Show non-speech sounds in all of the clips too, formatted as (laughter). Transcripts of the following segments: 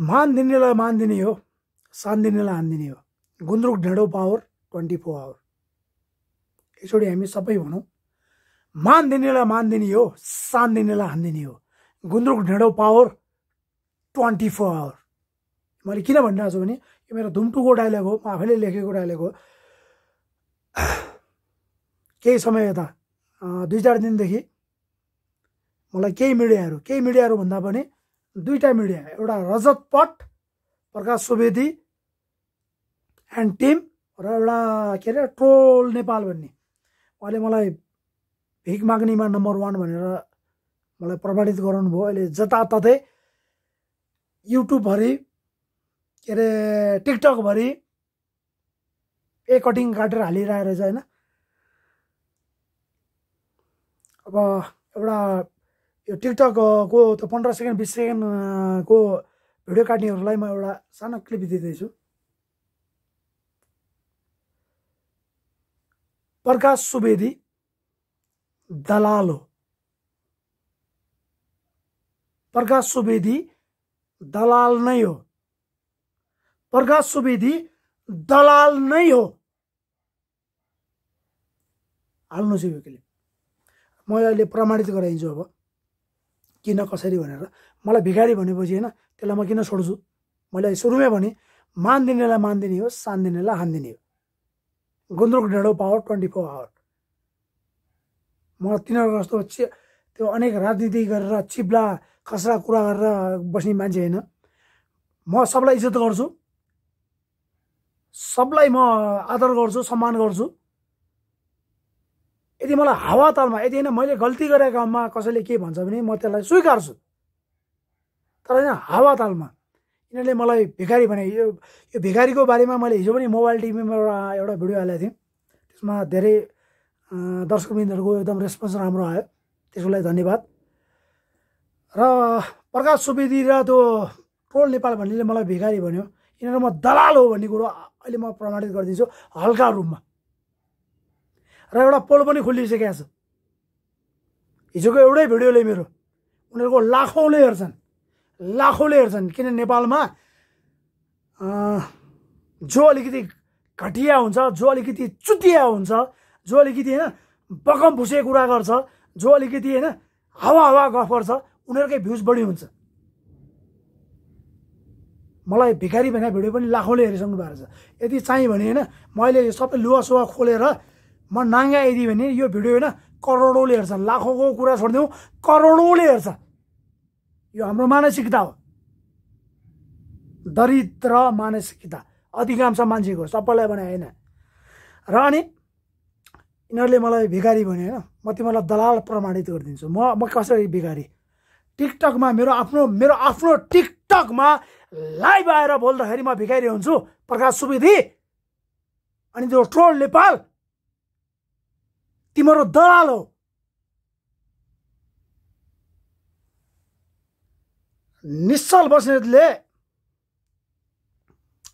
मान दिनेलाई मान दिने हो सान दिनेलाई हान दिने हो गुन्द्रुक ढेँडो पावर ट्वेन्टी फोर आवर एकचोटि हामी सबै भनौँ मान दिनेलाई मान दिने हो सान दिनेलाई हान दिने हो गुन्द्रुक ढेँडो पावर ट्वेन्टी फोर आवर मैले किन भनिरहेको छु भने यो मेरो धुम्टुको डाइलग हो म आफैले लेखेको डाइलग हो केही समय यता दुई चार दिनदेखि मलाई केही मिडियाहरू केही मिडियाहरू भन्दा पनि दुईवटा मिडिया एउटा रजत पट प्रकाश सुवेदी एन्ड टिम र एउटा के अरे ट्रोल नेपाल भन्ने उहाँले मलाई भिक माग्नेमा नम्बर वान भनेर मलाई प्रमाणित गराउनुभयो अहिले जताततै युट्युबभरि के अरे टिकटकभरि ए कटिङ काटेर हालिरहेको रहेछ होइन अब एउटा यो टिकटकको त्यो पन्ध्र सेकेन्ड बिस सेकेन्डको भिडियो काट्नेहरूलाई म एउटा सानो क्लिप दिँदैछु प्रकाश सुवेदी दलाल हो प्रकाश सुवेदी दलाल नै हो प्रकाश सुवेदी दलाल नै हो हाल्नुहोस् यो क्लिप म अहिले प्रमाणित गराइदिन्छु अब किन कसरी भनेर मलाई भिखारी भनेपछि होइन त्यसलाई म किन छोड्छु मैले सुरुमै भने मान दिनेलाई मान दिने हो सान दिनेलाई हान दिने हो गुन्द्रुक ढेँडो पावर ट्वेन्टी फोर आवर म तिनीहरूको जस्तो चि त्यो अनेक राजनीति गरेर चिप्ला खसरा कुरा गरेर बस्ने मान्छे होइन म सबलाई इज्जत गर्छु सबलाई म आदर गर्छु सम्मान गर्छु यदि मलाई हावातालमा यदि होइन मैले गल्ती गरेको काममा कसैले के भन्छ भने म त्यसलाई स्वीकार्छु तर होइन हावातालमा यिनीहरूले मलाई भिखारी भने यो यो भिखारीको बारेमा मैले हिजो पनि मोबाइल टिभीमा एउटा एउटा भिडियो हालेको थिएँ त्यसमा धेरै दर्शकबिन्दहरूको एकदम रेस्पोन्स राम्रो आयो त्यसको लागि धन्यवाद र प्रकाश सुवेदी र त्यो ट्रोल नेपाल भन्नेले मलाई भिखारी भन्यो यिनीहरू म दलाल हो भन्ने कुरो अहिले म प्रमाणित गरिदिन्छु हल्का रूपमा र एउटा पोल पनि खोलिसकेको छ हिजोको एउटै भिडियोले मेरो उनीहरूको लाखौँले हेर्छन् लाखौँले हेर्छन् किन नेपालमा जो अलिकति घटिया हुन्छ जो अलिकति चुतिया हुन्छ जो अलिकति होइन बकम भुसे कुरा गर्छ जो अलिकति होइन हावा हावा गफ गर्छ उनीहरूकै भ्युज बढी हुन्छ मलाई भिखारी भनेर भिडियो पनि लाखौँले हेरिसक्नु भएको छ यदि चाहिँ भने होइन मैले यो सबै लुवा खोलेर म नाङ्गा यदि भने यो भिडियो होइन करोडौँले हेर्छ लाखौँको कुरा छोडिदिउँ करोडौँले हेर्छ यो हाम्रो मानसिकता हो दरिद्र मानसिकता अधिकांश मान्छेको सबैलाई भने होइन र अनि यिनीहरूले मलाई भिगारी भन्यो होइन म तिमीलाई दलाल प्रमाणित गरिदिन्छु म म कसरी भिखारी टिकटकमा मेरो आफ्नो मेरो आफ्नो टिकटकमा लाइभ आएर बोल्दाखेरि म भिखारी हुन्छु प्रकाश सुवेदी अनि त्यो ट्रोल नेपाल तिम्रो दलाल हो निश्चल बस्नेतले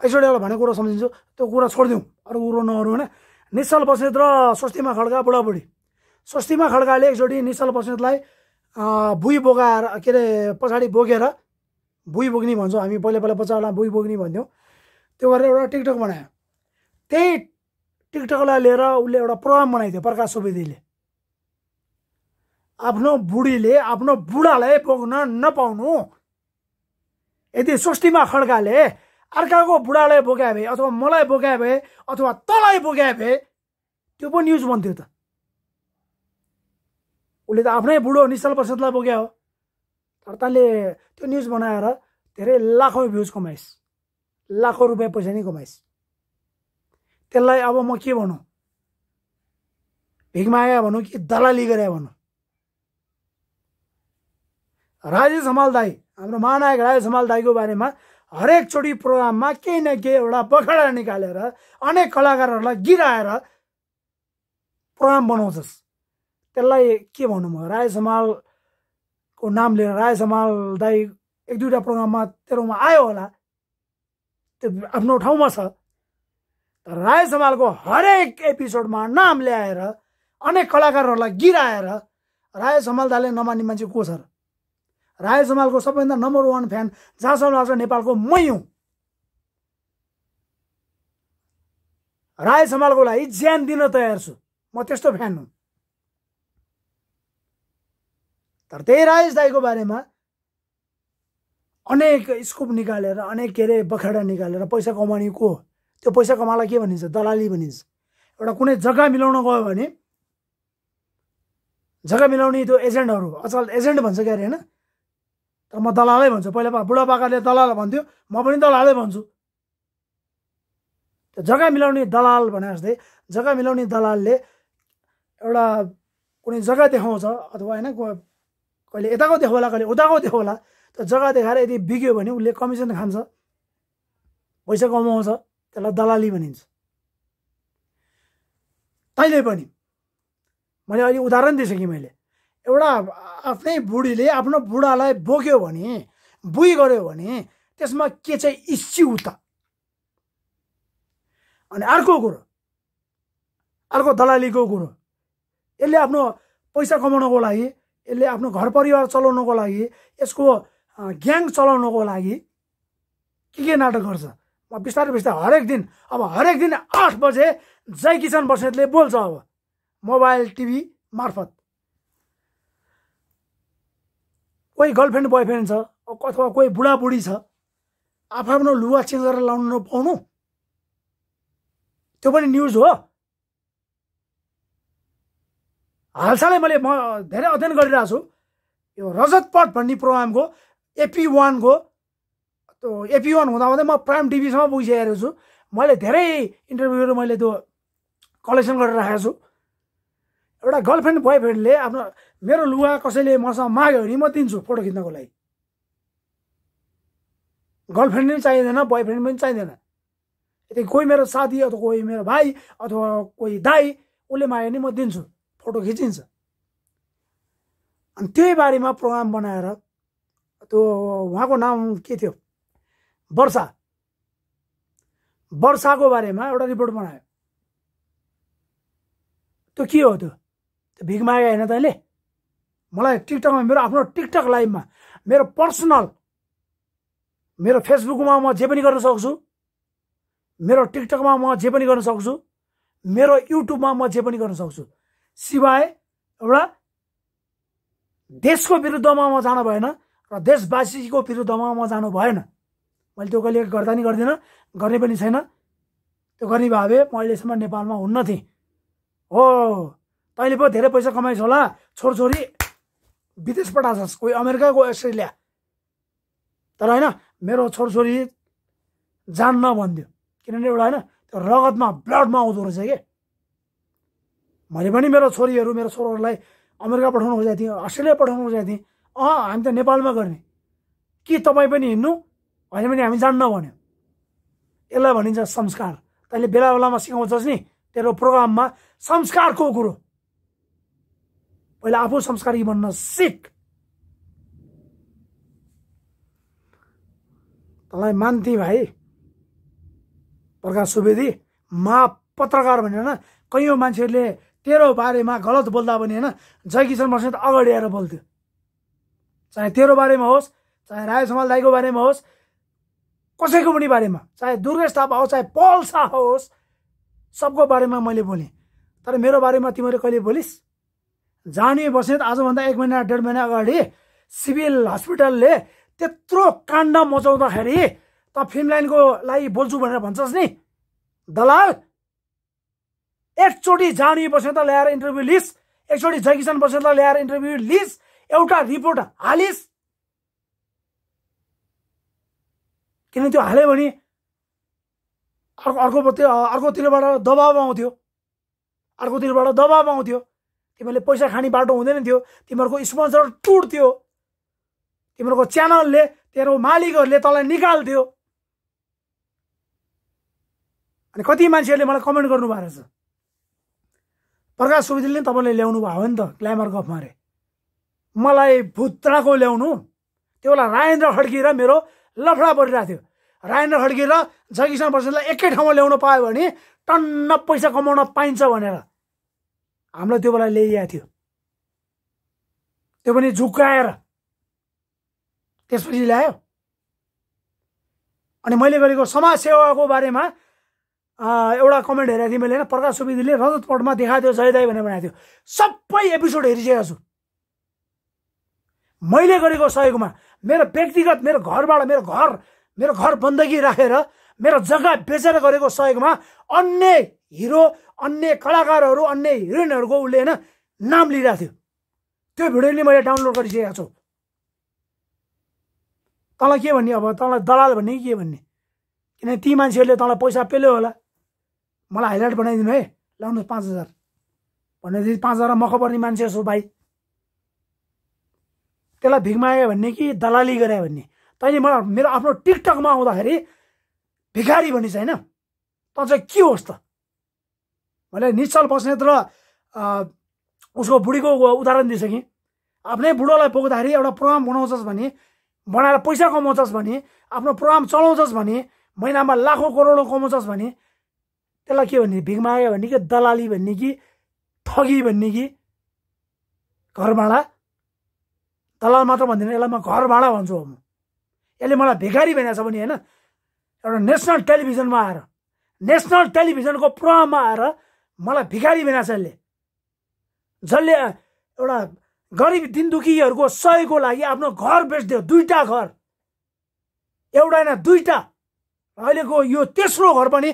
एकचोटि एउटा भनेको कुरो सम्झिन्छु त्यो कुरा छोडिदिउँ अरू कुरो नहरू होइन निश्चल बस्नेत र स्वस्तिमा खड्का बुढाबुढी स्वस्तिमा खड्काले एकचोटि निश्चल बस्नेतलाई भुइँ बोगाएर के अरे पछाडि बोकेर भुइँ बोक्ने भन्छौँ हामी पहिला पहिला बच्चाहरूलाई भुइँ बोक्ने भन्थ्यौँ त्यो गरेर एउटा टिकटक बनायो त्यही टिकटकलाई लिएर उसले एउटा प्रोग्राम बनाइदियो प्रकाश सुवेदीले आफ्नो बुढीले आफ्नो बुढालाई बोक्न नपाउनु यदि स्वस्तिमा खड्काले अर्काको बुढालाई बोकायो भए अथवा मलाई बोकायो भए अथवा तँलाई बोकायो भए त्यो पो न्युज भन्थ्यो त उसले त आफ्नै बुढो निश्चल प्रसादलाई बोक्या हो तर तैँले त्यो न्युज बनाएर धेरै लाखौँ भ्युज कमाइस् लाखौँ रुपियाँ पैसा नै कमाइस् त्यसलाई अब म के भनौँ भिगमाया भनौँ कि दलाली गरे भनौँ राजेश हमाल दाई हाम्रो महानायक राजेश हमाल दाईको बारेमा हरेकचोटि प्रोग्राममा केही न केही एउटा बखडा निकालेर अनेक कलाकारहरूलाई गिराएर प्रोग्राम बनाउँछस् त्यसलाई के भनौँ म राजेश हमालको नाम लिएर राजेश हमाल दाई एक दुईवटा प्रोग्राममा तेरोमा आयो होला त्यो आफ्नो ठाउँमा छ राय समालको हरेक एपिसोडमा नाम ल्याएर अनेक कलाकारहरूलाई गिराएर राय समाल दाले नमान्ने मान्छे को छ र राय समालको सबैभन्दा नम्बर वान फ्यान जहाँसम्म लाग्छ नेपालको मै हुँ राय समालको लागि ज्यान दिन तयार छु म त्यस्तो फ्यान हुँ तर त्यही राजेश दाईको बारेमा अनेक स्कोप निकालेर अनेक के अरे बखेडा निकालेर पैसा कमाउने को हो त्यो पैसा कमाला के भनिन्छ दलाली भनिन्छ एउटा कुनै जग्गा मिलाउन गयो भने जग्गा मिलाउने त्यो एजेन्टहरू अचल एजेन्ट भन्छ क्यारे होइन तर म दलालै भन्छु पहिला बुढापाकाले दलाल भन्थ्यो म पनि दलालै भन्छु त्यो जग्गा मिलाउने दलाल भने जस्तै जग्गा मिलाउने दलालले एउटा कुनै जग्गा देखाउँछ अथवा होइन कहिले यताको देखाउला कहिले उताको देखाउला त्यो जग्गा देखाएर यदि बिग्यो भने उसले कमिसन खान्छ पैसा कमाउँछ त्यसलाई दलाली भनिन्छ तैँले पनि मैले अहिले उदाहरण दिइसकेँ मैले एउटा आफ्नै बुढीले आफ्नो बुढालाई बोक्यो भने बुई गऱ्यो भने त्यसमा के चाहिँ इस्यु त अनि अर्को कुरो अर्को दलालीको कुरो यसले आफ्नो पैसा कमाउनको लागि यसले आफ्नो घर परिवार चलाउनको लागि यसको ग्याङ चलाउनको लागि के के नाटक गर्छ बिस्तारै बिस्तारै हरेक दिन अब हरेक दिन आठ बजे जय किसान बस्नेतले बोल्छ अब मोबाइल टिभी मार्फत कोही गर्लफ्रेन्ड बोयफ्रेन्ड छ अथवा कोही बुढाबुढी छ आफ्नो लुगा चेन्ज गरेर लाउनु नपाउनु त्यो पनि न्युज हो हालसालै मैले म धेरै अध्ययन गरिरहेको छु यो रजत पट भन्ने प्रोग्रामको एपी वानको एपी वान हुँदा हुँदै म प्राइम टिभीसम्म पुगिसकेको छु मैले धेरै इन्टरभ्यूहरू मैले त्यो कलेक्सन गरेर राखेको छु एउटा गर्लफ्रेन्ड बोयफ्रेन्डले आफ्नो मेरो लुगा कसैले मसँग माग्यो भने म दिन्छु फोटो खिच्नको लागि गर्लफ्रेन्ड पनि चाहिँदैन बोयफ्रेन्ड पनि चाहिँदैन यदि कोही मेरो साथी अथवा कोही मेरो भाइ अथवा कोही दाई उसले माग्यो भने म दिन्छु फोटो खिचिन्छ अनि त्यही बारेमा प्रोग्राम बनाएर त्यो उहाँको नाम के थियो वर्षा वर्षाको बारेमा एउटा रिपोर्ट बनायो त्यो के हो त्यो त्यो भिख होइन तैँले मलाई टिकटकमा मेरो आफ्नो टिकटक लाइभमा मेरो पर्सनल मेरो फेसबुकमा म जे पनि गर्न सक्छु मेरो टिकटकमा म जे पनि गर्न सक्छु मेरो युट्युबमा म जे पनि गर्न सक्छु सिवाय एउटा देशको विरुद्धमा म जानु भएन र देशवासीको विरुद्धमा म जानु भएन मैले त्यो कहिले गर्दा नि गर्दिनँ गर्ने पनि छैन त्यो गर्ने भए म अहिलेसम्म नेपालमा हुन्न थिएँ हो तैँले पो धेरै पैसा कमाइस होला छोरछोरी विदेश पठाछस् कोही अमेरिका कोही अस्ट्रेलिया तर होइन मेरो छोरछोरी जान नभनिदियो किनभने एउटा होइन त्यो रगतमा ब्लडमा आउँदो रहेछ कि मैले पनि मेरो छोरीहरू मेरो छोराहरूलाई अमेरिका पठाउनु खोजेको थिएँ अस्ट्रेलिया पठाउनु खोजेको थिएँ अँ हामी त नेपालमा गर्ने के तपाईँ पनि हिँड्नु होइन भने हामी जान्न भन्यो यसलाई भनिन्छ संस्कार तैँले बेला बेलामा सिकाउँछस् नि तेरो प्रोग्राममा संस्कारको कुरो पहिला आफू संस्कारी बन्न सिक तँलाई मान्थे भाइ प्रकाश सुवेदी मा पत्रकार भनेर कैयौँ मान्छेहरूले तेरो बारेमा गलत बोल्दा पनि होइन जयकिसन मसित अगाडि आएर बोल्थ्यो चाहे तेरो बारेमा होस् चाहे राय समाल दाईको बारेमा होस् कसैको पनि बारेमा चाहे दुर्गेश थापा होस् चाहे पल शाह होस् सबको बारेमा मैले बोलेँ तर मेरो बारेमा तिमीहरू कहिले बोलिस् जाने त आजभन्दा एक महिना डेढ महिना अगाडि सिभिल हस्पिटलले त्यत्रो काण्ड मचाउँदाखेरि त फिल्म लाइनको लागि बोल्छु भनेर भन्छस् नि दलाल एकचोटि जाने त ल्याएर इन्टरभ्यू लिस् एकचोटि जयकिसन त ल्याएर इन्टरभ्यू लिस् एउटा रिपोर्ट हालिस् किनभने त्यो हाल्यो भने अर्को अर्को अर्कोतिरबाट दबाब आउँथ्यो अर्कोतिरबाट दबाब आउँथ्यो तिमीहरूले पैसा खाने बाटो हुँदैन थियो तिमीहरूको स्पोन्सर टुट्थ्यो तिमीहरूको च्यानलले तेरो मालिकहरूले तँलाई निकाल्थ्यो अनि कति मान्छेहरूले मलाई कमेन्ट गर्नुभएको रहेछ प्रकाश सुविदीले तपाईँले ल्याउनु भयो नि त ग्ल्यामर गफमा अरे मलाई भुत्राको ल्याउनु त्यो बेला राजेन्द्र खड्की र मेरो लफडा परिरहेको थियो रायन खड्की र जगिसन प्रसादलाई एकै ठाउँमा ल्याउन पायो भने टन्न पैसा कमाउन पाइन्छ भनेर हामीलाई त्यो बेला ल्याइएको थियो त्यो पनि झुक्काएर त्यसपछि ल्यायो अनि मैले गरेको समाज सेवाको बारेमा एउटा कमेन्ट हेरेको थिएँ मैले होइन प्रकाश सुविदीले रजत पटमा देखाएको थियो जयदाई भनेर बनाएको थियो सबै एपिसोड हेरिसकेको छु मैले गरेको सहयोगमा मेरो व्यक्तिगत मेरो घरबाट मेरो घर मेरो घर बन्दगी राखेर मेरो जग्गा बेचेर गरेको सहयोगमा अन्य हिरो अन्य कलाकारहरू अन्य हिरोइनहरूको उसले होइन नाम लिइरहेको थियो त्यो भिडियो नि मैले डाउनलोड गरिसकेको छु तँलाई के भन्ने अब तँलाई दलाल भन्ने कि के भन्ने किनभने ती मान्छेहरूले तँलाई पैसा पेल्यो होला मलाई हाइलाइट बनाइदिनु है लाउनुहोस् पाँच हजार भनेदेखि पाँच हजार मख पर्ने मान्छे छु भाइ त्यसलाई भिगमायो भन्ने कि दलाली गरे भन्ने तैँले मलाई मेरो आफ्नो टिकटकमा आउँदाखेरि भिखारी भनिस् होइन त चाहिँ के होस् त मैले निश्चल बस्नेत र उसको बुढीको उदाहरण दिइसकेँ आफ्नै बुढोलाई पोख्दाखेरि एउटा प्रोग्राम बनाउँछस् भने बनाएर पैसा कमाउँछस् भने आफ्नो प्रोग्राम चलाउँछस् भने महिनामा लाखौँ करोडौँ कमाउँछस् भने त्यसलाई के भन्ने माग्यो भन्ने कि दलाली भन्ने कि ठगी भन्ने कि घरमाडा दलाल मात्र भन्दिनँ यसलाई म घर भाडा भन्छु म यसले मलाई भिखारी भनेको छ भने होइन एउटा नेसनल टेलिभिजनमा आएर नेसनल टेलिभिजनको प्रोग्राममा आएर मलाई भिखारी बनाएको छ यसले जसले एउटा गरिब दिनदुखीहरूको सहयोगको लागि आफ्नो घर बेच्दियो दुईवटा घर एउटा होइन दुईवटा अहिलेको यो तेस्रो घर पनि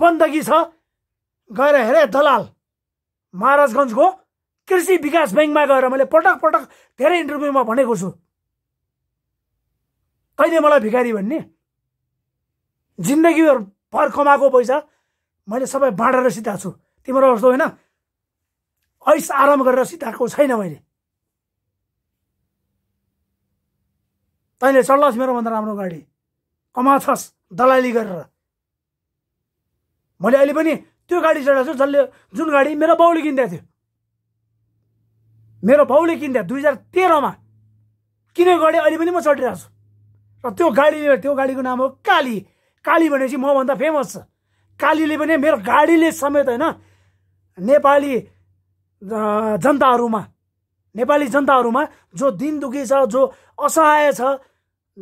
बन्दगी छ गएर हेरे दलाल महाराजगञ्जको कृषि विकास ब्याङ्कमा गएर मैले पटक पटक धेरै इन्टरभ्यूमा भनेको छु तैँले मलाई भिखारी भन्ने भर कमाएको पैसा मैले सबै बाँडेर सिताएको छु तिम्रो जस्तो होइन ऐस आराम गरेर सिताएको छैन मैले तैँले मेरो मेरोभन्दा राम्रो गाडी कमाछस् दलाली गरेर मैले अहिले पनि त्यो गाडी चढाएको छु जसले जुन गाडी मेरो बाउले किन्दै थियो मेरो बाउले किन्थ्यो दुई हजार तेह्रमा किनेको गाडी अहिले पनि म चढिरहेको छु र त्यो गाडीले त्यो गाडीको नाम हो काली काली भनेपछि मभन्दा फेमस छ कालीले पनि मेरो गाडीले समेत होइन नेपाली जनताहरूमा नेपाली जनताहरूमा जो दिनदुखी छ जो असहाय छ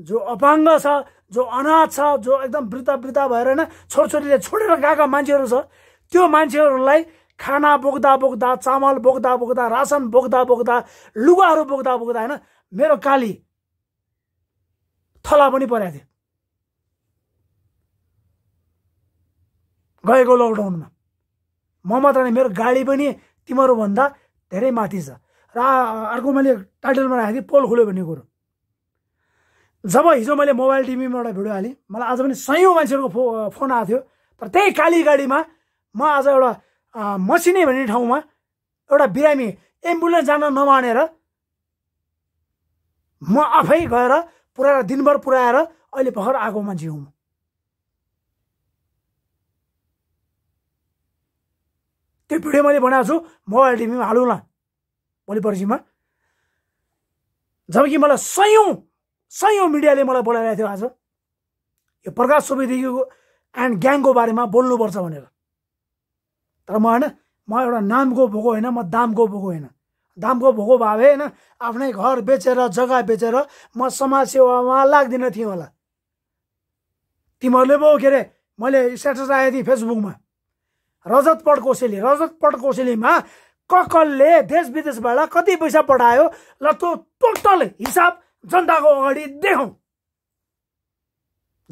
जो अपाङ्ग छ जो अनाथ छ जो एकदम वृद्ध वृद्ध भएर होइन छोरछोरीले छोडेर गएका मान्छेहरू छ त्यो मान्छेहरूलाई खाना बोक्दा बोक्दा चामल बोक्दा बोक्दा रासन बोक्दा बोक्दा लुगाहरू बोक्दा बोक्दा होइन मेरो काली थला पनि परेको थियो गएको लकडाउनमा म मात्र नै मेरो गाडी पनि तिमीहरूभन्दा धेरै माथि छ र अर्को मैले टाइटलमा राखेको थिएँ पोल खुल्यो भन्ने कुरो जब हिजो मैले मोबाइल टिभीमा एउटा भिडियो हालेँ मलाई आज पनि सयौँ मान्छेहरूको फो फोन आएको थियो तर त्यही काली गाडीमा म आज एउटा मसिने भन्ने ठाउँमा एउटा बिरामी एम्बुलेन्स जान नमानेर म आफै गएर पुऱ्याएर दिनभर पुऱ्याएर अहिले भर्खर आएको मान्छे हुँ त्यो भिडियो मैले बनाएको छु मोबाइल टिभीमा हालौँ न भोलि पर्सिमा जबकि मलाई सयौँ सयौँ मिडियाले मलाई बोलाइरहेको थियो आज यो प्रकाश सुवेदीको एन्ड ग्याङको बारेमा बोल्नुपर्छ भनेर तर म होइन म एउटा नामको भोको होइन म दामको भोगो होइन दामको भोको भए होइन आफ्नै घर बेचेर जग्गा बेचेर म समाज सेवामा लाग्दिनँ थिएँ होला तिमीहरूले पो के अरे मैले स्ट्याटस आएको थिएँ फेसबुकमा रजत पटकोसेली रजत पटकोसेलीमा ककलले देश विदेशबाट कति पैसा पठायो ल त्यो टोटल हिसाब जनताको अगाडि देखाउँ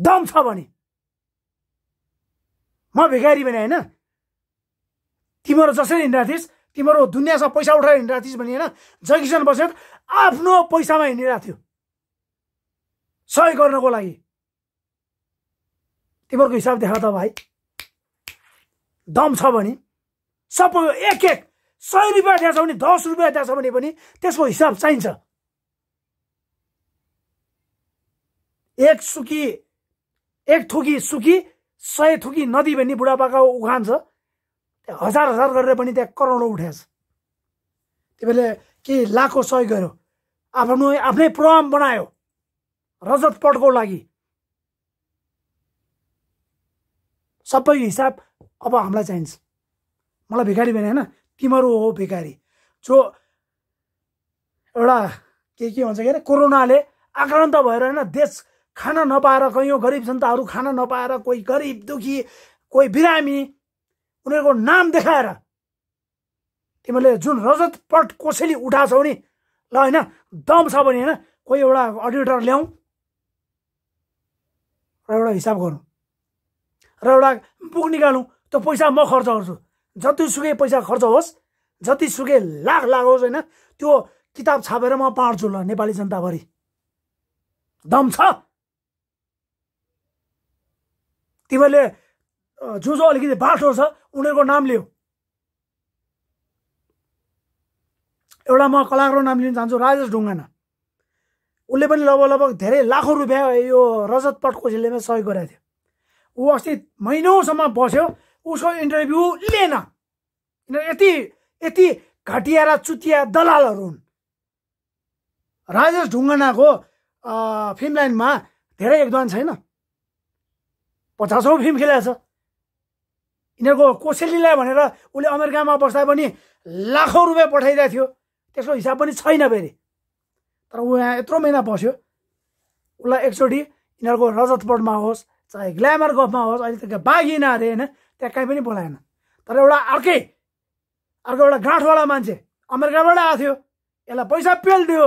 दम छ भने म भिखारी भने होइन तिमीहरू जसरी हिँडिरहेको थिइस् तिमीहरू दुनियाँसँग पैसा उठाएर हिँडिरहेको थिइस् भने होइन जयकिसन बसेर आफ्नो पैसामा हिँडिरहेको थियो सहयोग गर्नको लागि तिमीहरूको हिसाब देखा त भाइ दम छ भने सबै एक एक सय रुपियाँ दिएछ भने दस रुपियाँ दिएछ भने पनि त्यसको हिसाब चाहिन्छ एक सुकी एक थुकी सुकी सय थुकी नदी भन्ने बुढापाका उखान छ त्यहाँ हजार हजार गरेर पनि त्यहाँ करोडौँ उठाएछ तिमीले के लाखो लाखौँ सहयोग गर्यो आफ्नो आफ्नै प्रोग्राम बनायो रजत पटको लागि सबै हिसाब अब हामीलाई चाहिन्छ मलाई भिखारी भने होइन तिमीहरू हो भिखारी जो एउटा के के भन्छ के अरे कोरोनाले आक्रान्त भएर होइन देश खान नपाएर कैयौँ गरिब जनताहरू खान नपाएर कोही गरिब दुखी कोही बिरामी उनीहरूको नाम देखाएर तिमीहरूले जुन रजत पट कसैले उठाछौ नि ल होइन दम छ भने होइन कोही एउटा अडिटर ल्याउँ र एउटा हिसाब गरौँ र एउटा बुक निकालौँ त्यो पैसा म खर्च गर्छु जतिसुकै पैसा खर्च होस् जतिसुकै लाख लाख होस् होइन त्यो किताब छापेर म पार्छु ल नेपाली जनताभरि दम छ तिमीहरूले जो जो अलिकति बाठो छ उनीहरूको नाम लियो एउटा म कलाकारको नाम लिन चाहन्छु राजेश ढुङ्गाना उसले पनि लगभग लगभग धेरै लाखौँ रुपियाँ यो रजत पटकोसीले सहयोग गरेको थियो ऊ अस्ति महिनौसम्म बस्यो उसको इन्टरभ्यू लिएन यति यति घटिया र चुतिया दलालहरू हुन् राजेश ढुङ्गानाको फिल्म लाइनमा धेरै योगदान छैन पचासौँ फिल्म खेलेको छ यिनीहरूको कोसेलीलाई भनेर उसले अमेरिकामा बस्दा पनि लाखौँ रुपियाँ पठाइदिएको थियो त्यसको हिसाब पनि छैन फेरि तर ऊ यहाँ यत्रो महिना बस्यो उसलाई एकचोटि यिनीहरूको रजतपटमा होस् चाहे ग्ल्यामर गफमा होस् अहिले त बाघिन अरे होइन त्यहाँ कहीँ पनि बोलाएन तर एउटा अर्कै अर्को एउटा गाँठवाला मान्छे अमेरिकाबाट आएको थियो यसलाई पैसा पेल दियो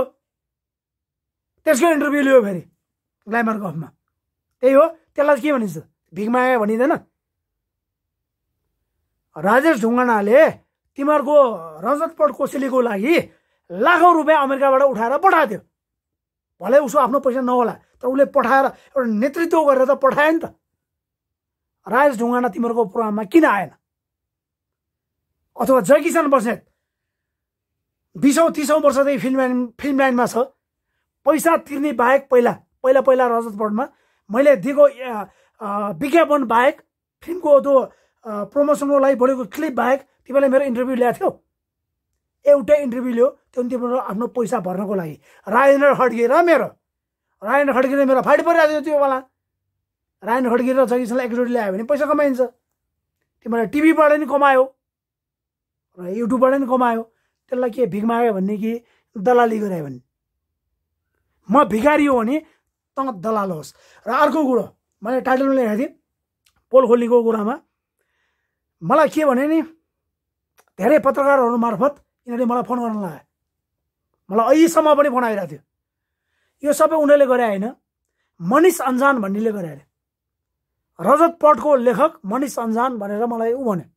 त्यसको इन्टरभ्यू लियो फेरि ग्ल्यामर गफमा त्यही हो त्यसलाई के भनिन्छ माग्यो भनिँदैन राजेश ढुङ्गानाले तिमीहरूको रजतपट कोसेलीको लागि लाखौँ रुपियाँ अमेरिकाबाट उठाएर पठाइदियो भले उसो आफ्नो पैसा नहोला तर उसले पठाएर एउटा नेतृत्व गरेर त पठायो नि त राजेश ढुङ्गाना तिमीहरूको प्रोग्राममा किन आएन अथवा जयकिसन बस्नेत बिसौँ तिसौँ वर्षदेखि फिल्म लाइन फिल्म लाइनमा छ पैसा तिर्ने बाहेक पहिला पहिला पहिला रजतपटमा मैले दिएको विज्ञापन बाहेक फिल्मको त्यो प्रमोसनको लागि बोलेको क्लिप बाहेक तिमीलाई मेरो इन्टरभ्यू ल्याएको थियो एउटै इन्टरभ्यू लियो त्यो पनि तिम्रो आफ्नो पैसा भर्नको लागि राजेन्द्र खड्के र मेरो राजेन्द्र खड्गेले मेरो फाइट परिरहेको थियो त्यो वाला राजेन्द्र खड्गे र जगिसलाई एकचोटि ल्यायो भने पैसा कमाइन्छ तिमीलाई टिभीबाट नि कमायो र युट्युबबाट नि कमायो त्यसलाई के भिख माग्यो भने कि दलाली गरायो भने म भिखारी हो भने तँ दलाल होस् र अर्को कुरो मैले टाइटलमा लेखेको थिएँ पोल खोल्नेको कुरामा मलाई के भने नि धेरै पत्रकारहरू मार्फत यिनीहरूले मलाई फोन गर्न लगाए मलाई अहिलेसम्म पनि फोन आइरहेको थियो यो सबै उनीहरूले गरे होइन मनिष अन्जान भन्नेले गरे अरे रजत पटको लेखक मनिष अन्जान भनेर मलाई ऊ भने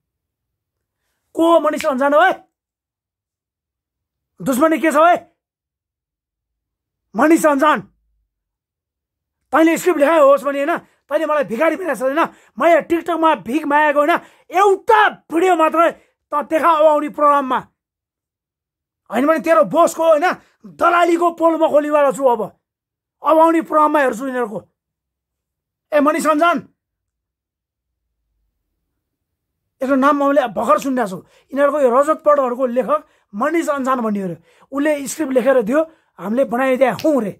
को मनिष अन्जान हो है दुश्मनी के छ है मनिष अन्जान तैँले स्क्रिप्ट लेखाइ होस् भने होइन तैँले मलाई भिखारी छ छैन मैले टिकटकमा भिख मागेको होइन एउटा भिडियो मात्रै त देखा आउने प्रोग्राममा होइन भने तेरो बोसको होइन दलालीको पोलमा खोलिवाला छु अब अब आउने प्रोग्राममा हेर्छु यिनीहरूको ए मणि सञ्जन यसको नाम मैले भर्खर सुनिरहेको छु यिनीहरूको यो रजत पटहरूको लेखक मणिष अन्जान भन्ने अरे उसले स्क्रिप्ट लेखेर दियो हामीले बनाइदिए हौ रे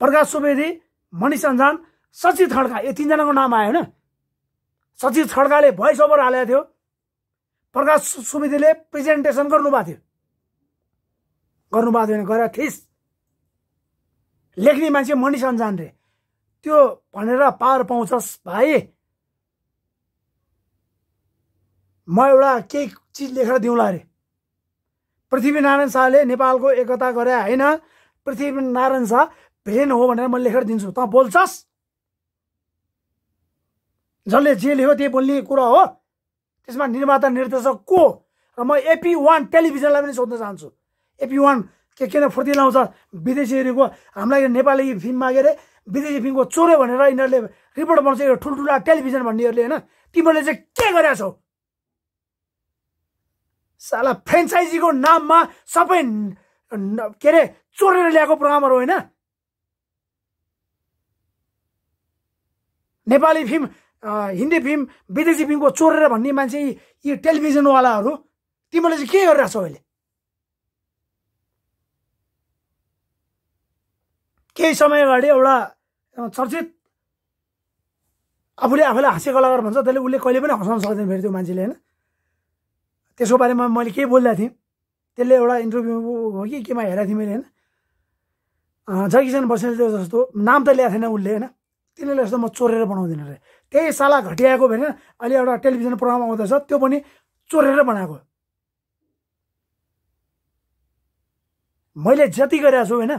प्रकाश सुवेदी मनिष अन्जान सचिव खड्का यो तिनजनाको नाम आयो होइन सचिव खड्काले भोइस ओभर हालेको थियो प्रकाश सुमितिले प्रेजेन्टेसन गर्नुभएको थियो गर्नुभएको थियो भने गएर ठिस लेख्ने मान्छे मनिष अन्जान रे त्यो भनेर पावर पाउँछस् भाइ म एउटा केही चिज लेखेर दिउँला अरे पृथ्वीनारायण शाहले नेपालको एकता गरे होइन पृथ्वीनारायण शाह भेन हो भनेर मैले लेखेर दिन्छु तँ बोल्छस् जसले जे लेख्यो त्यही बोल्ने कुरा हो त्यसमा निर्माता निर्देशक को र म एपी वान टेलिभिजनलाई पनि सोध्न चाहन्छु एपी वान के किन फुर्ती लाउँछ विदेशीहरूको हामीलाई नेपाली फिल्ममा के अरे विदेशी फिल्मको चोर्यो भनेर यिनीहरूले रिपोर्ट बनाउँछ यो ठुल्ठुला टेलिभिजन भन्नेहरूले होइन तिमीहरूले चाहिँ के गरेका छौ साला फ्रेन्चाइजीको नाममा सबै के अरे चोरेर ल्याएको प्रोग्रामहरू होइन नेपाली फिल्म हिन्दी फिल्म विदेशी फिल्मको चोरेर भन्ने मान्छे यी टेलिभिजनवालाहरू तिमीले चाहिँ के गरिरहेको छौ अहिले केही समय अगाडि एउटा चर्चित आफूले आफूलाई हाँसे कलाकार भन्छ त्यसले उसले कहिले पनि हँसाउन सक्दैन फेरि त्यो मान्छेले होइन त्यसको बारेमा मैले केही बोल्दा थिएँ त्यसले एउटा इन्टरभ्यू हो कि केमा हेरेको थिएँ मैले होइन जयकिसन बस्नेल त्यो जस्तो नाम त ल्याएको थिएन उसले होइन तिनीहरूले जस्तो म चोरेर बनाउँदिनँ रे त्यही साला घटिआएको भएन अहिले एउटा टेलिभिजन प्रोग्राम आउँदैछ त्यो पनि चोरेर बनाएको मैले जति गरिरहेको छु होइन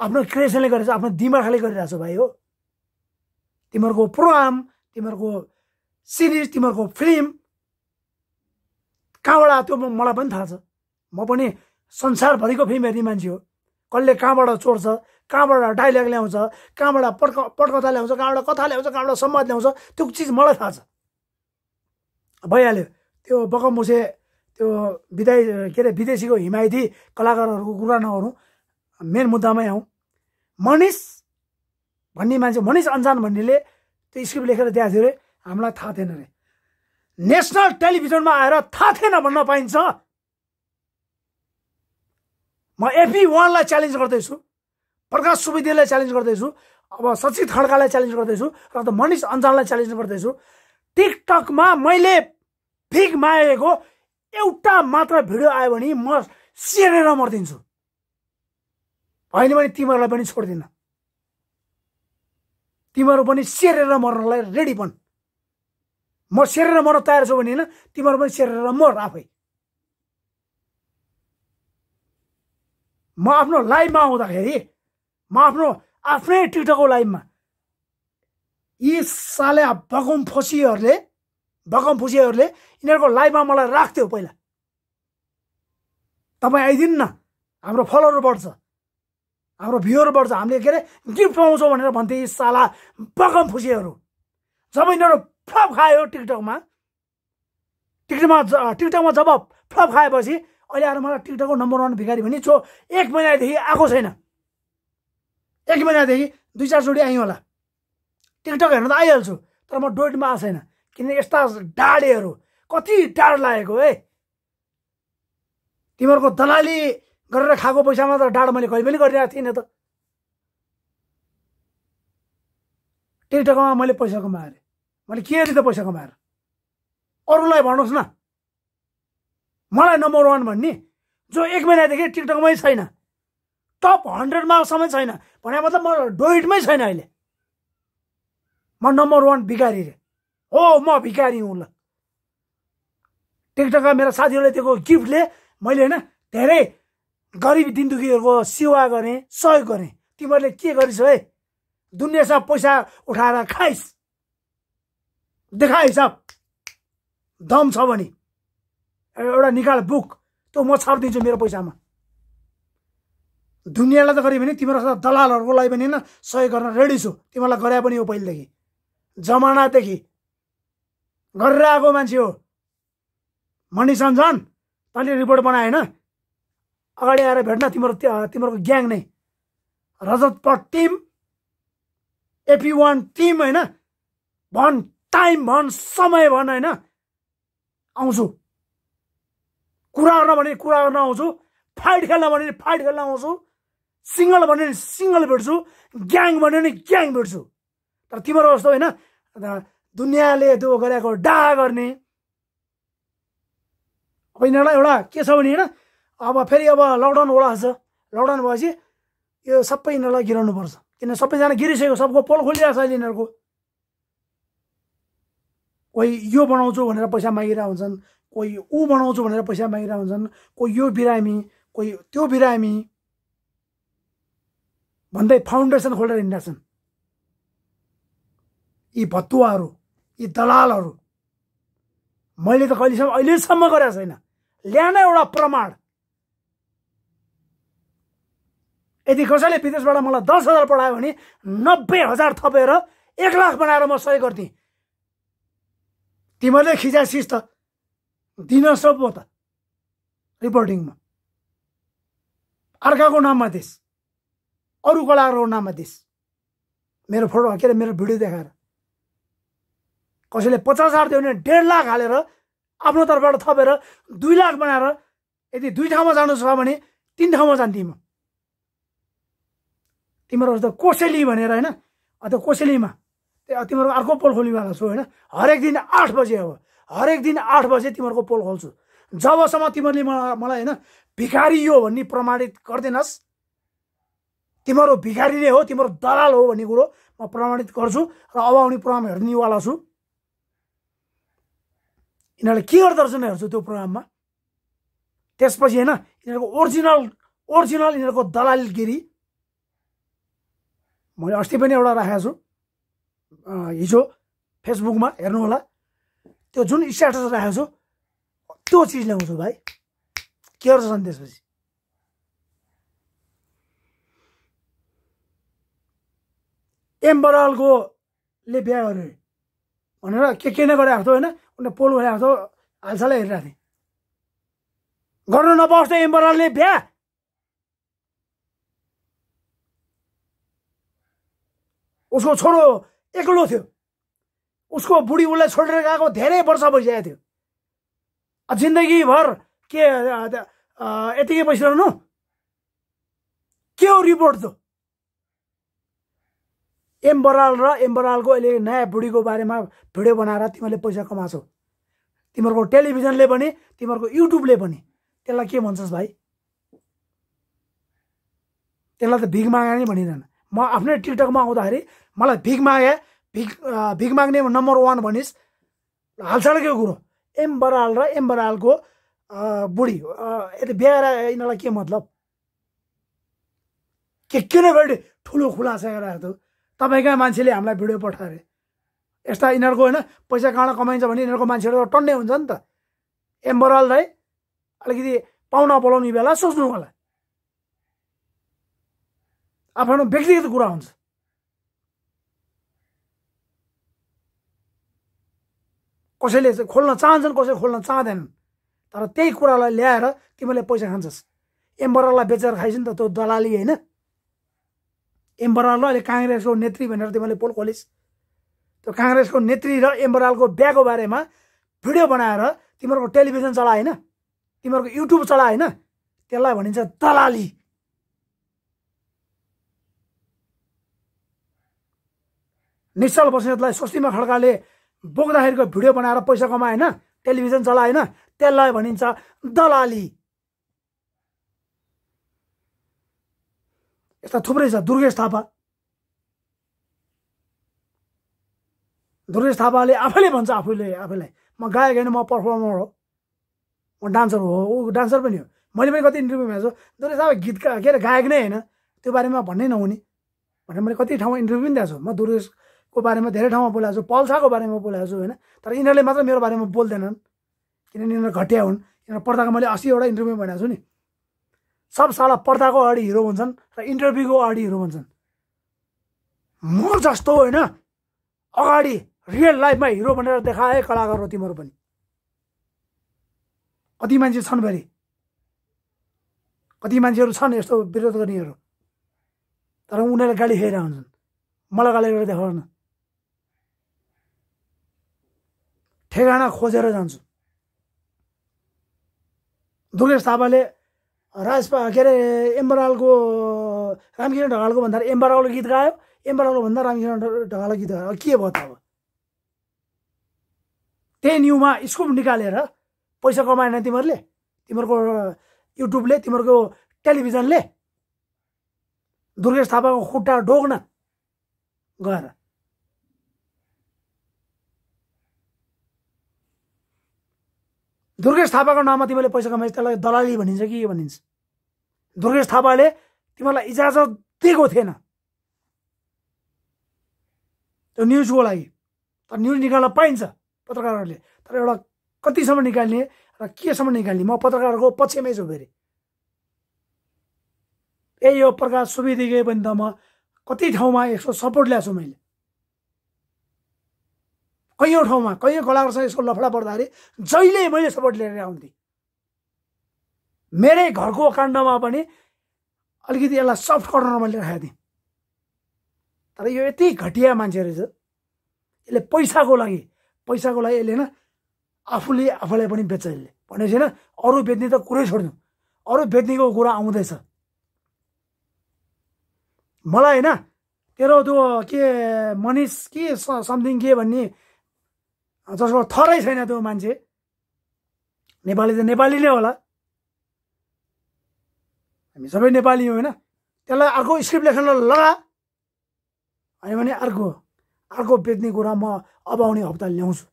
आफ्नो क्रिएसनले गरिरहेको छु आफ्नो दिमागले गरिरहेको छु भाइ हो तिमीहरूको प्रोग्राम तिमीहरूको सिरिज तिमीहरूको फिल्म कहाँबाट त्यो मलाई पनि थाहा छ म पनि संसारभरिको फिल्म हेर्ने मान्छे हो कसले कहाँबाट चोर्छ कहाँबाट डायलग ल्याउँछ कहाँबाट पड्क पटकथा ल्याउँछ कहाँबाट कथा ल्याउँछ कहाँबाट सम्वाद ल्याउँछ त्यो चिज मलाई थाहा छ भइहाल्यो त्यो बकमुसे त्यो विदेश के अरे विदेशीको हिमायती कलाकारहरूको कुरा नगरौँ मेन मुद्दामै आउँ मनिष भन्ने मान्छे मनिष अन्जान भन्नेले त्यो स्क्रिप्ट लेखेर दिएको थियो अरे हामीलाई थाहा थिएन अरे नेसनल टेलिभिजनमा आएर थाहा थिएन भन्न पाइन्छ म एपी वानलाई च्यालेन्ज गर्दैछु प्रकाश सुवेदीलाई च्यालेन्ज गर्दैछु अब सचिव खड्कालाई च्यालेन्ज गर्दैछु र त मनिष अन्जाललाई च्यालेन्ज गर्दैछु टिकटकमा मैले फिक मागेको एउटा मात्र भिडियो आयो भने म सेरेर मरिदिन्छु होइन भने तिमीहरूलाई पनि छोड्दिनँ तिमीहरू पनि सेरेर मर्नलाई रेडी बन म सेरेर मर्न तयार छु भने होइन तिमीहरू पनि सेरेर मर आफै म आफ्नो लाइफमा आउँदाखेरि म आफ्नो आफ्नै टिकटकको लाइभमा यी साले बगम फसिहरूले बगम फुसीहरूले यिनीहरूको लाइभमा मलाई राख्थ्यो पहिला तपाईँ आइदिनु न हाम्रो फलोहरू बढ्छ हाम्रो भ्यूहरू बढ्छ हामीले के अरे गिफ्ट पाउँछौँ भनेर भन्थे यी साला बगम फुसीहरू जब यिनीहरू फ्लप खायो टिकटकमा टिकटकमा टिकटकमा जब फ्लप खाएपछि अहिले आएर मलाई टिकटकको नम्बर वान भिखारी भने छो एक महिनादेखि आएको छैन एक महिनादेखि दुई चार जोडी होला टिकटक हेर्न त आइहाल्छु तर म डोइटमा आएको छैन किनकि यस्ता डाँडेहरू कति डाड लागेको है तिमीहरूको दलाली गरेर खाएको पैसामा त डाड मैले कहिले पनि गरिरहेको थिइनँ त टिकटकमा मैले पैसा कमाएँ मैले के त पैसा कमाएर अरूलाई भन्नुहोस् न मलाई नम्बर वान भन्ने जो एक महिनादेखि टिकटकमै छैन टप समय छैन भने मतलब म डोइटमै छैन अहिले म नम्बर वान भिखारी रे हो म भिखारी हुँ ल टिकटकमा मेरो साथीहरूले दिएको गिफ्टले मैले होइन धेरै गरिबी दिनदुखीहरूको सेवा गरेँ सहयोग गरेँ तिमीहरूले के गरिस् है दुनियाँसम्म पैसा उठाएर खाइस् देखाइस दम छ भने एउटा निकाल बुक त्यो म छापिदिन्छु मेरो पैसामा दुनियाँलाई त गऱ्यो भने तिम्रो दलालहरूको लागि पनि होइन सहयोग गर्न रेडी छु तिमीहरूलाई गरे पनि हो पहिलेदेखि जमानादेखि गरेर आएको मान्छे हो मणि सञ्जन तैँले रिपोर्ट बनाए होइन अगाडि आएर भेट्न तिम्रो तिमीहरूको ग्याङ नै रजत पट टिम एपी वान टिम होइन भन टाइम भन समय भन होइन आउँछु कुरा गर्न भने कुरा गर्न आउँछु फाइट खेल्न भने फाइट खेल्न आउँछु सिङ्गल भन्यो भने सिङ्गल भेट्छु ग्याङ भन्यो भने ग्याङ भेट्छु तर तिम्रो जस्तो होइन दुनियाँले त्यो गरेको डा गर्ने अब यिनीहरूलाई एउटा के छ भने होइन अब फेरि अब लकडाउन होला छ लकडाउन भएपछि यो सबै यिनीहरूलाई पर्छ किन सबैजना गिरिसकेको सबको पोल खोलिरहेको छ अहिले यिनीहरूको कोही यो बनाउँछु भनेर पैसा मागिरहेको हुन्छन् कोही ऊ बनाउँछु भनेर पैसा मागिरहेको हुन्छन् कोही यो बिरामी कोही त्यो बिरामी भन्दै फाउन्डेसन खोलेर छन् यी भत्तुवाहरू यी दलालहरू मैले त कहिलेसम्म अहिलेसम्म गरेको छैन ल्याएन एउटा प्रमाण यदि कसैले विदेशबाट मलाई दस हजार पढायो भने नब्बे हजार थपेर एक लाख बनाएर म सही गर्थेँ तिमीहरूले खिजासिस त दिन सब त रिपोर्टिङमा अर्काको नाममा देश अरू कलाकारको नाममा दिस मेरो फोटो के अरे मेरो भिडियो देखाएर कसैले पचास हजार दियो भने डेढ लाख हालेर आफ्नो तर्फबाट थपेर दुई लाख बनाएर यदि दुई ठाउँमा जानु छ भने तिन ठाउँमा जान्थेँ म तिम्रो त कोसेली भनेर होइन अन्त कोसेलीमा तिमीहरू अर्को पोल खोलिरहेको छु होइन हरेक दिन आठ बजे अब हरेक दिन आठ बजे तिमीहरूको पोल खोल्छु जबसम्म तिमीहरूले मलाई मलाई होइन भिखारी यो भन्ने प्रमाणित गरिदिनुहोस् तिम्रो भिखारी नै हो तिम्रो दलाल हो भन्ने कुरो म प्रमाणित गर्छु र अब आउने प्रोग्राम हेर्नेवाला छु यिनीहरूले के रहेछ हेर्छु त्यो प्रोग्राममा त्यसपछि होइन यिनीहरूको ओरिजिनल ओरिजिनल यिनीहरूको दलालगिरी मैले अस्ति पनि एउटा राखेको छु हिजो फेसबुकमा हेर्नु होला त्यो जुन स्ट्याटस राखेको छु त्यो चिज ल्याउँछु भाइ के गर्छ त्यसपछि एम बिहा गरे भनेर के के नै गरिरहेको थियो होइन उसले पोल गरेको थियो हालसालै हेरिरहेको थिएँ गर्न नपाओस् त एम बिहा उसको छोरो एक्लो थियो उसको बुढी उसलाई छोडेर गएको धेरै वर्ष भइसकेको थियो जिन्दगीभर के यतिकै बसिरहनु के हो रिपोर्ट त एम बराल र एम बरालको अहिले नयाँ बुढीको बारेमा भिडियो बनाएर तिमीहरूले पैसा कमाछौ तिमीहरूको टेलिभिजनले पनि तिमीहरूको युट्युबले पनि त्यसलाई के भन्छस् भाइ त्यसलाई त भिख मागा नै भनिँदैन म आफ्नै टिकटकमा आउँदाखेरि मलाई भिख मागे भिख भिख माग्ने नम्बर वान भनिस् के कुरो एम बराल र एम बरालको बुढी यति बिहाएर यिनीहरूलाई के मतलब के के नै भेट ठुलो खुलासा त तपाईँकै मान्छेले हामीलाई भिडियो पठायो अरे यस्ता यिनीहरूको होइन पैसा कहाँ कमाइन्छ भने यिनीहरूको मान्छेहरू टन्ने हुन्छ नि त है अलिकति पाहुना बोलाउने बेला सोच्नु होला आफ्नो व्यक्तिगत कुरा हुन्छ कसैले खोल्न चाहन्छन् कसैले खोल्न चाहँदैनन् तर त्यही कुरालाई ल्याएर तिमीले पैसा खान्छस् एम्बरललाई बेचेर खाइस् नि त त्यो दलाली होइन एम बराल र अहिले काङ्ग्रेसको नेत्री भनेर तिमीले पोल खोलिस् त्यो काङ्ग्रेसको नेत्री र एम बरालको बिहाको बारेमा भिडियो बनाएर तिमीहरूको टेलिभिजन चला होइन तिमीहरूको युट्युब चला होइन त्यसलाई भनिन्छ दलाली निश्चल बस्नेतलाई स्वस्तिमा खड्काले बोक्दाखेरिको भिडियो बनाएर पैसा कमाएन टेलिभिजन चलाएन त्यसलाई भनिन्छ दलाली यस्ता थुप्रै छ दुर्गेश थापा दुर्गेश थापाले आफैले भन्छ आफूले आफैलाई म गायक होइन म पर्फर्मर हो म डान्सर हो ऊ डान्सर पनि हो मैले पनि कति इन्टरभ्यू भएको छु दुर्गेश थापा गीत के अरे गायक नै होइन त्यो बारेमा भन्नै नहुने भनेर मैले कति ठाउँमा इन्टरभ्यू पनि दिएको छु म दुर्गेशको बारेमा धेरै ठाउँमा बोलाएको छु पल्साको बारेमा बोलाएको छु होइन तर यिनीहरूले मात्र मेरो बारेमा बोल्दैनन् किनभने यिनीहरू घटिया हुन् यिनीहरू पर्दाको मैले असीवटा इन्टरभ्यू भनेको छु नि सब साला पर्दाको अगाडि हिरो भन्छन् र इन्टरभ्यूको अगाडि हिरो भन्छन् म जस्तो होइन अगाडि रियल लाइफमा हिरो भनेर देखाए कलाकार हो तिमीहरू पनि कति मान्छे छन् फेरि कति मान्छेहरू छन् यस्तो विरोध गर्नेहरू तर उनीहरूले गाली खाएर हुन्छन् मलाई गाली गरेर देखाउन ठेगाना खोजेर जान्छु दुर्गेश थापाले राजपा के अरे एम्बरालको रामकिरण ढकालको भन्दा एम्बरालको गीत गायो एम्बरालको भन्दा रामकिरण ढकालको गीत गायो के भयो त अब त्यही न्युमा स्कुप निकालेर पैसा कमाएन तिमीहरूले तिमीहरूको युट्युबले तिमीहरूको टेलिभिजनले दुर्गेश थापाको खुट्टा डोग्न गएर दुर्गेश थापाको नाममा तिमीले पैसा कमाइस् त्यसलाई दलाली भनिन्छ कि के भनिन्छ दुर्गेश थापाले तिमीहरूलाई इजाजत दिएको थिएन त्यो न्युजको लागि तर न्युज निकाल्न पाइन्छ पत्रकारहरूले तर एउटा कतिसम्म निकाल्ने र केसम्म निकाल्ने म पत्रकारको पक्षमै छु फेरि ए यो प्रकार सुविधिकै पनि त म कति ठाउँमा यसको सपोर्ट ल्याएको छु मैले कैयौँ ठाउँमा कैयौँ कलाकारसँग यसको लफडा पर्दाखेरि जहिले मैले सपोर्ट लिएर आउँथेँ मेरै घरको काण्डमा पनि अलिकति यसलाई सफ्ट कर्नर मैले राखेको थिएँ तर यो यति घटिया मान्छे रहेछ यसले पैसाको लागि पैसाको लागि यसले होइन आफूले आफूलाई पनि बेच्छ यसले भनेपछि होइन अरू बेच्ने त कुरै छोड्नु अरू बेच्नेको कुरा आउँदैछ मलाई होइन तेरो त्यो के मनिष के समथिङ के भन्ने जसको थरै छैन त्यो मान्छे नेपाली त नेपाली नै होला हामी सबै नेपाली होइन त्यसलाई अर्को स्क्रिप्ट लेख्न लगा होइन भने अर्को अर्को बेच्ने कुरा म अब आउने हप्ता ल्याउँछु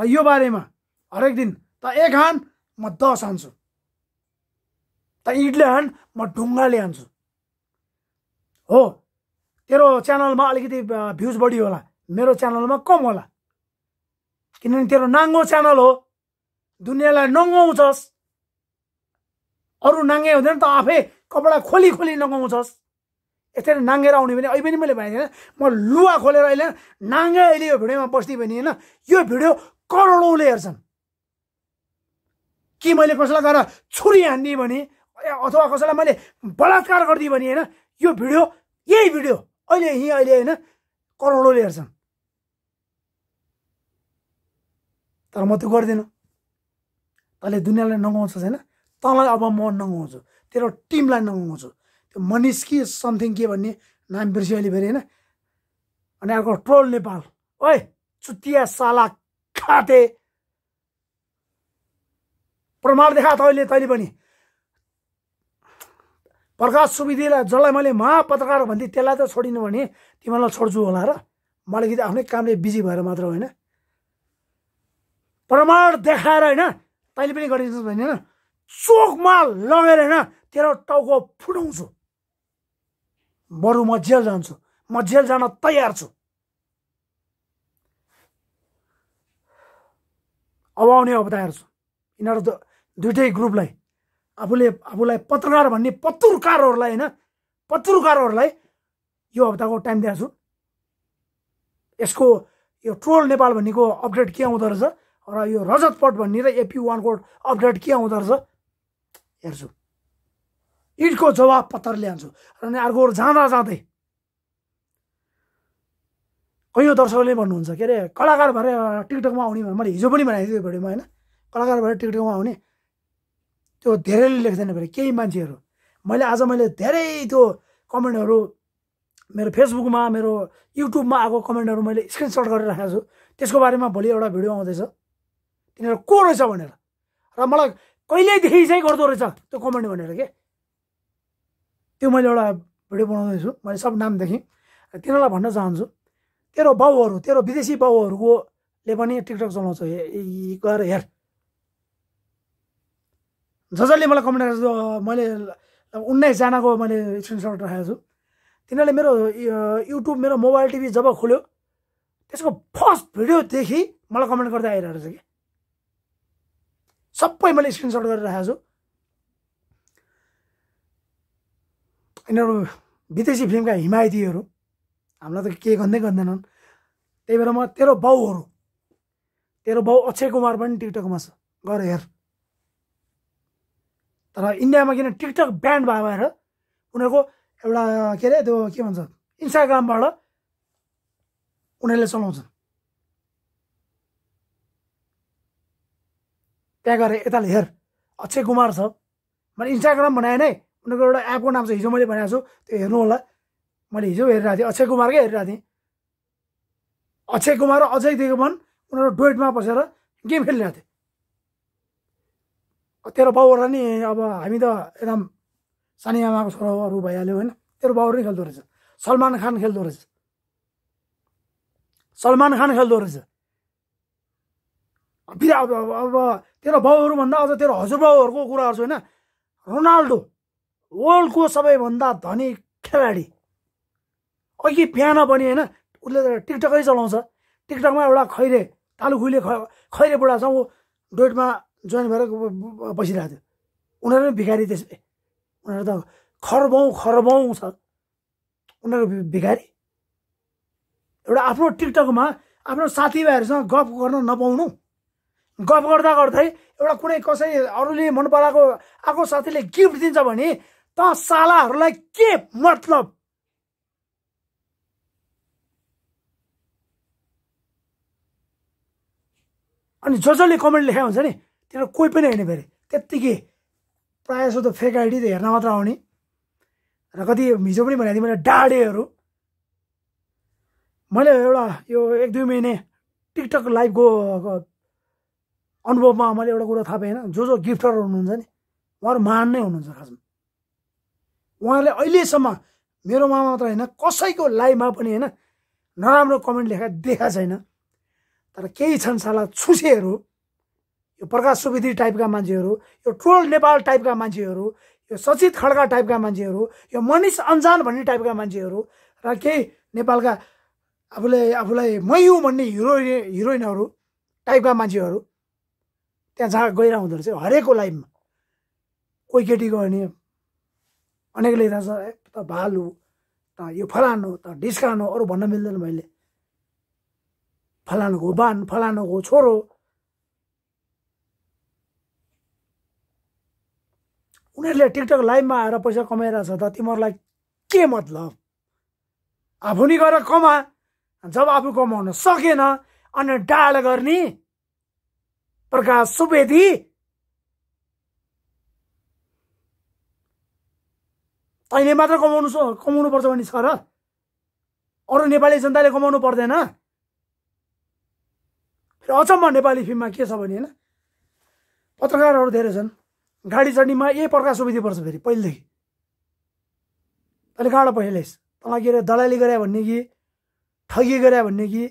र यो बारेमा हरेक दिन त एक हान म दस हान्छु त इडले हान म ढुङ्गाले हान्छु हो तेरो च्यानलमा अलिकति भ्युज बढी होला मेरो च्यानलमा कम होला किनभने तेरो नाङ्गो च्यानल हो दुनियाँलाई नङ्गाउँछस् अरू नाङ्गे हुँदैन त आफै कपडा खोली खोली नगाउँछस् यसरी नाङ्गेर आउने भने अहिले पनि मैले भनेको थिएँ म लुवा खोलेर अहिले नाङ्गा अहिले यो भिडियोमा बस्ने भने होइन यो भिडियो करोडौँले हेर्छन् कि मैले कसैलाई गएर छुरी हानिदिएँ भने अथवा कसैलाई मैले बलात्कार गरिदिएँ भने होइन यो भिडियो यही भिडियो अहिले यहीँ अहिले होइन करोडौँले हेर्छन् तर म त्यो गर्दिनँ तैँले दुनियाँलाई नगाउँछस् होइन तँलाई अब म नगाउँछु तेरो टिमलाई नगाउँछु त्यो मनिष कि समथिङ के भन्ने नाम बिर्स्यो अहिले फेरि होइन अनि अर्को ट्रोल नेपाल ओइ चुतिया साला खाते प्रमाण देखा तैँले तैँले पनि प्रकाश सुविदीलाई जसलाई मैले महापत्रकार भन्थेँ त्यसलाई त छोडिनु भने तिमीहरूलाई छोड्छु होला र मलाई कि आफ्नै कामले बिजी भएर मात्र होइन प्रमाण देखाएर होइन तैँले पनि गरिदिनु भने होइन चोकमा लगेर होइन तेरो टाउको फुटाउँछु बरु म जेल जान्छु म जेल जान तयार छु अब आउने अब तयार छु यिनीहरू दुइटै ग्रुपलाई आफूले आफूलाई पत्रकार भन्ने पत्रकारहरूलाई होइन पत्रकारहरूलाई यो हप्ताको टाइम दिएको छु यसको यो ट्रोल नेपाल भन्नेको अपडेट के आउँदो रहेछ र यो रजत पट भन्ने र एपी वानको अपडेट के आउँदो रहेछ हेर्छु इटको जवाब पत्र ल्याउँछु र अर्को जाँदा जाँदै कैयौँ दर्शकले भन्नुहुन्छ के अरे कलाकार भएर टिकटकमा आउने मैले हिजो पनि भनेको थिएँ त्यो भिडियोमा होइन कलाकार भएर टिकटकमा आउने त्यो धेरैले लेख्दैन फेरि केही मान्छेहरू मैले आज मैले धेरै त्यो कमेन्टहरू मेरो फेसबुकमा मेरो युट्युबमा आएको कमेन्टहरू मैले स्क्रिनसट गरेर राखेको छु त्यसको बारेमा भोलि एउटा भिडियो आउँदैछ तिनीहरू को रहेछ भनेर र मलाई कहिलेदेखि चाहिँ गर्दो रहेछ त्यो कमेन्ट भनेर के त्यो मैले एउटा भिडियो बनाउँदैछु मैले सब नाम देखेँ तिनीहरूलाई भन्न चाहन्छु तेरो बाउहरू तेरो विदेशी बाउहरूकोले पनि टिकटक चलाउँछ गएर हेर जसले मलाई कमेन्ट गरेको मैले उन्नाइसजनाको मैले स्क्रिनसट राखेको छु तिनीहरूले मेरो युट्युब मेरो मोबाइल टिभी जब खोल्यो त्यसको फर्स्ट भिडियोदेखि मलाई कमेन्ट गर्दै आइरहेको रहेछ कि सबै मैले स्क्रिनसट गरेर छु यिनीहरू विदेशी फिल्मका हिमायतीहरू हामीलाई त केही गर्दै गर्दैनन् त्यही भएर म तेरो बाउहरू तेरो बाउ अक्षय कुमार पनि टिकटकमा छ गएर हेर तर इन्डियामा किन टिकटक ब्यान्ड भयो भएर उनीहरूको एउटा के अरे त्यो के भन्छ इन्स्टाग्रामबाट उनीहरूले चलाउँछन् त्यहाँ गएर यताले हेर अक्षय कुमार छ मैले इन्स्टाग्राम बनाएँ नै उनीहरूको एउटा एपको नाम छ हिजो मैले बनाएको छु त्यो हेर्नु होला मैले हिजो हेरिरहेको थिएँ अक्षय कुमारकै हेरिरहेको थिएँ अक्षय कुमार र अजय देवगन उनीहरू डोइटमा बसेर गेम खेलिरहेको थिएँ तेरो बाउहरूलाई नि अब हामी त एकदम सानी आमाको छोराहरू भइहाल्यो होइन तेरो बाउहरू नि खेल्दो रहेछ सलमान खान खेल्दो रहेछ सलमान खान खेल्दो रहेछ बिरा अब तेरो भन्दा अझ तेरो हजुरबाउहरूको कुराहरू छ होइन रोनाल्डो वर्ल्डको सबैभन्दा धनी खेलाडी अघि बिहान पनि होइन उसले त टिकटकै चलाउँछ टिकटकमा एउटा खैरे खुइले खैरे बुढा छ ऊ डोइटमा जोइन भएर बसिरहेको थियो उनीहरू पनि भिखारी त्यसले उनीहरू त खरबौँ खरबौँ छ उनीहरू भिखारी एउटा आफ्नो टिकटकमा आफ्नो साथीभाइहरूसँग गफ गर्न नपाउनु गफ गर्दा गर्दै एउटा कुनै कसै अरूले मन पराएको आएको साथीले गिफ्ट दिन्छ भने त सालाहरूलाई के मतलब अनि जो जसले कमेन्ट लेखा हुन्छ नि त्यो कोही पनि होइन फेरि त्यत्तिकै प्रायः जस्तो त फेक आइडी त हेर्न मात्र आउने र कति हिजो पनि भनेको थिएँ मैले डाडेहरू मैले एउटा यो एक दुई महिने टिकटक लाइभको अनुभवमा मैले एउटा कुरो थाहा पाएँ जो जो गिफ्टर हुनुहुन्छ नि उहाँहरू महान नै हुनुहुन्छ खासमा उहाँहरूले अहिलेसम्म मेरो मामा मात्र होइन कसैको लाइफमा पनि होइन नराम्रो कमेन्ट लेखा देखा छैन तर केही छन् साला छुसेहरू यो प्रकाश सुवेदी टाइपका मान्छेहरू यो ट्रोल नेपाल टाइपका मान्छेहरू यो सचित खड्का टाइपका मान्छेहरू यो मनिष अन्जान भन्ने टाइपका मान्छेहरू र केही नेपालका आफूलाई आफूलाई मयु भन्ने हिरो हिरोइनहरू टाइपका मान्छेहरू त्यहाँ जहाँ गएर हुँदो रहेछ हरेकको लाइफमा कोही केटी गयो भने अनेकले थाहा छ त भाल हो त यो फलानु त हो अरू भन्न मिल्दैन मैले फलानुको बान फलानुको छोरो उनीहरूले टिकटक लाइभमा आएर पैसा कमाइरहेछ त तिमीहरूलाई के मतलब आफू नि गएर कमा जब आफू कमाउन सकेन अनि डायल गर्ने प्रकाश सुवेदी तैँले मात्र कमाउनु कमाउनु पर्छ भने छ र अरू नेपाली जनताले कमाउनु पर्दैन फेरि अचम्म नेपाली फिल्ममा के छ भने होइन पत्रकारहरू धेरै छन् गाडी चढ्नेमा यही प्रकाश सुविधा पर्छ फेरि पहिलेदेखि तैँले कहाँबाट पैसा ल्याइस् तँलाई के अरे दलाली गरे भन्ने कि ठगी गरे भन्ने कि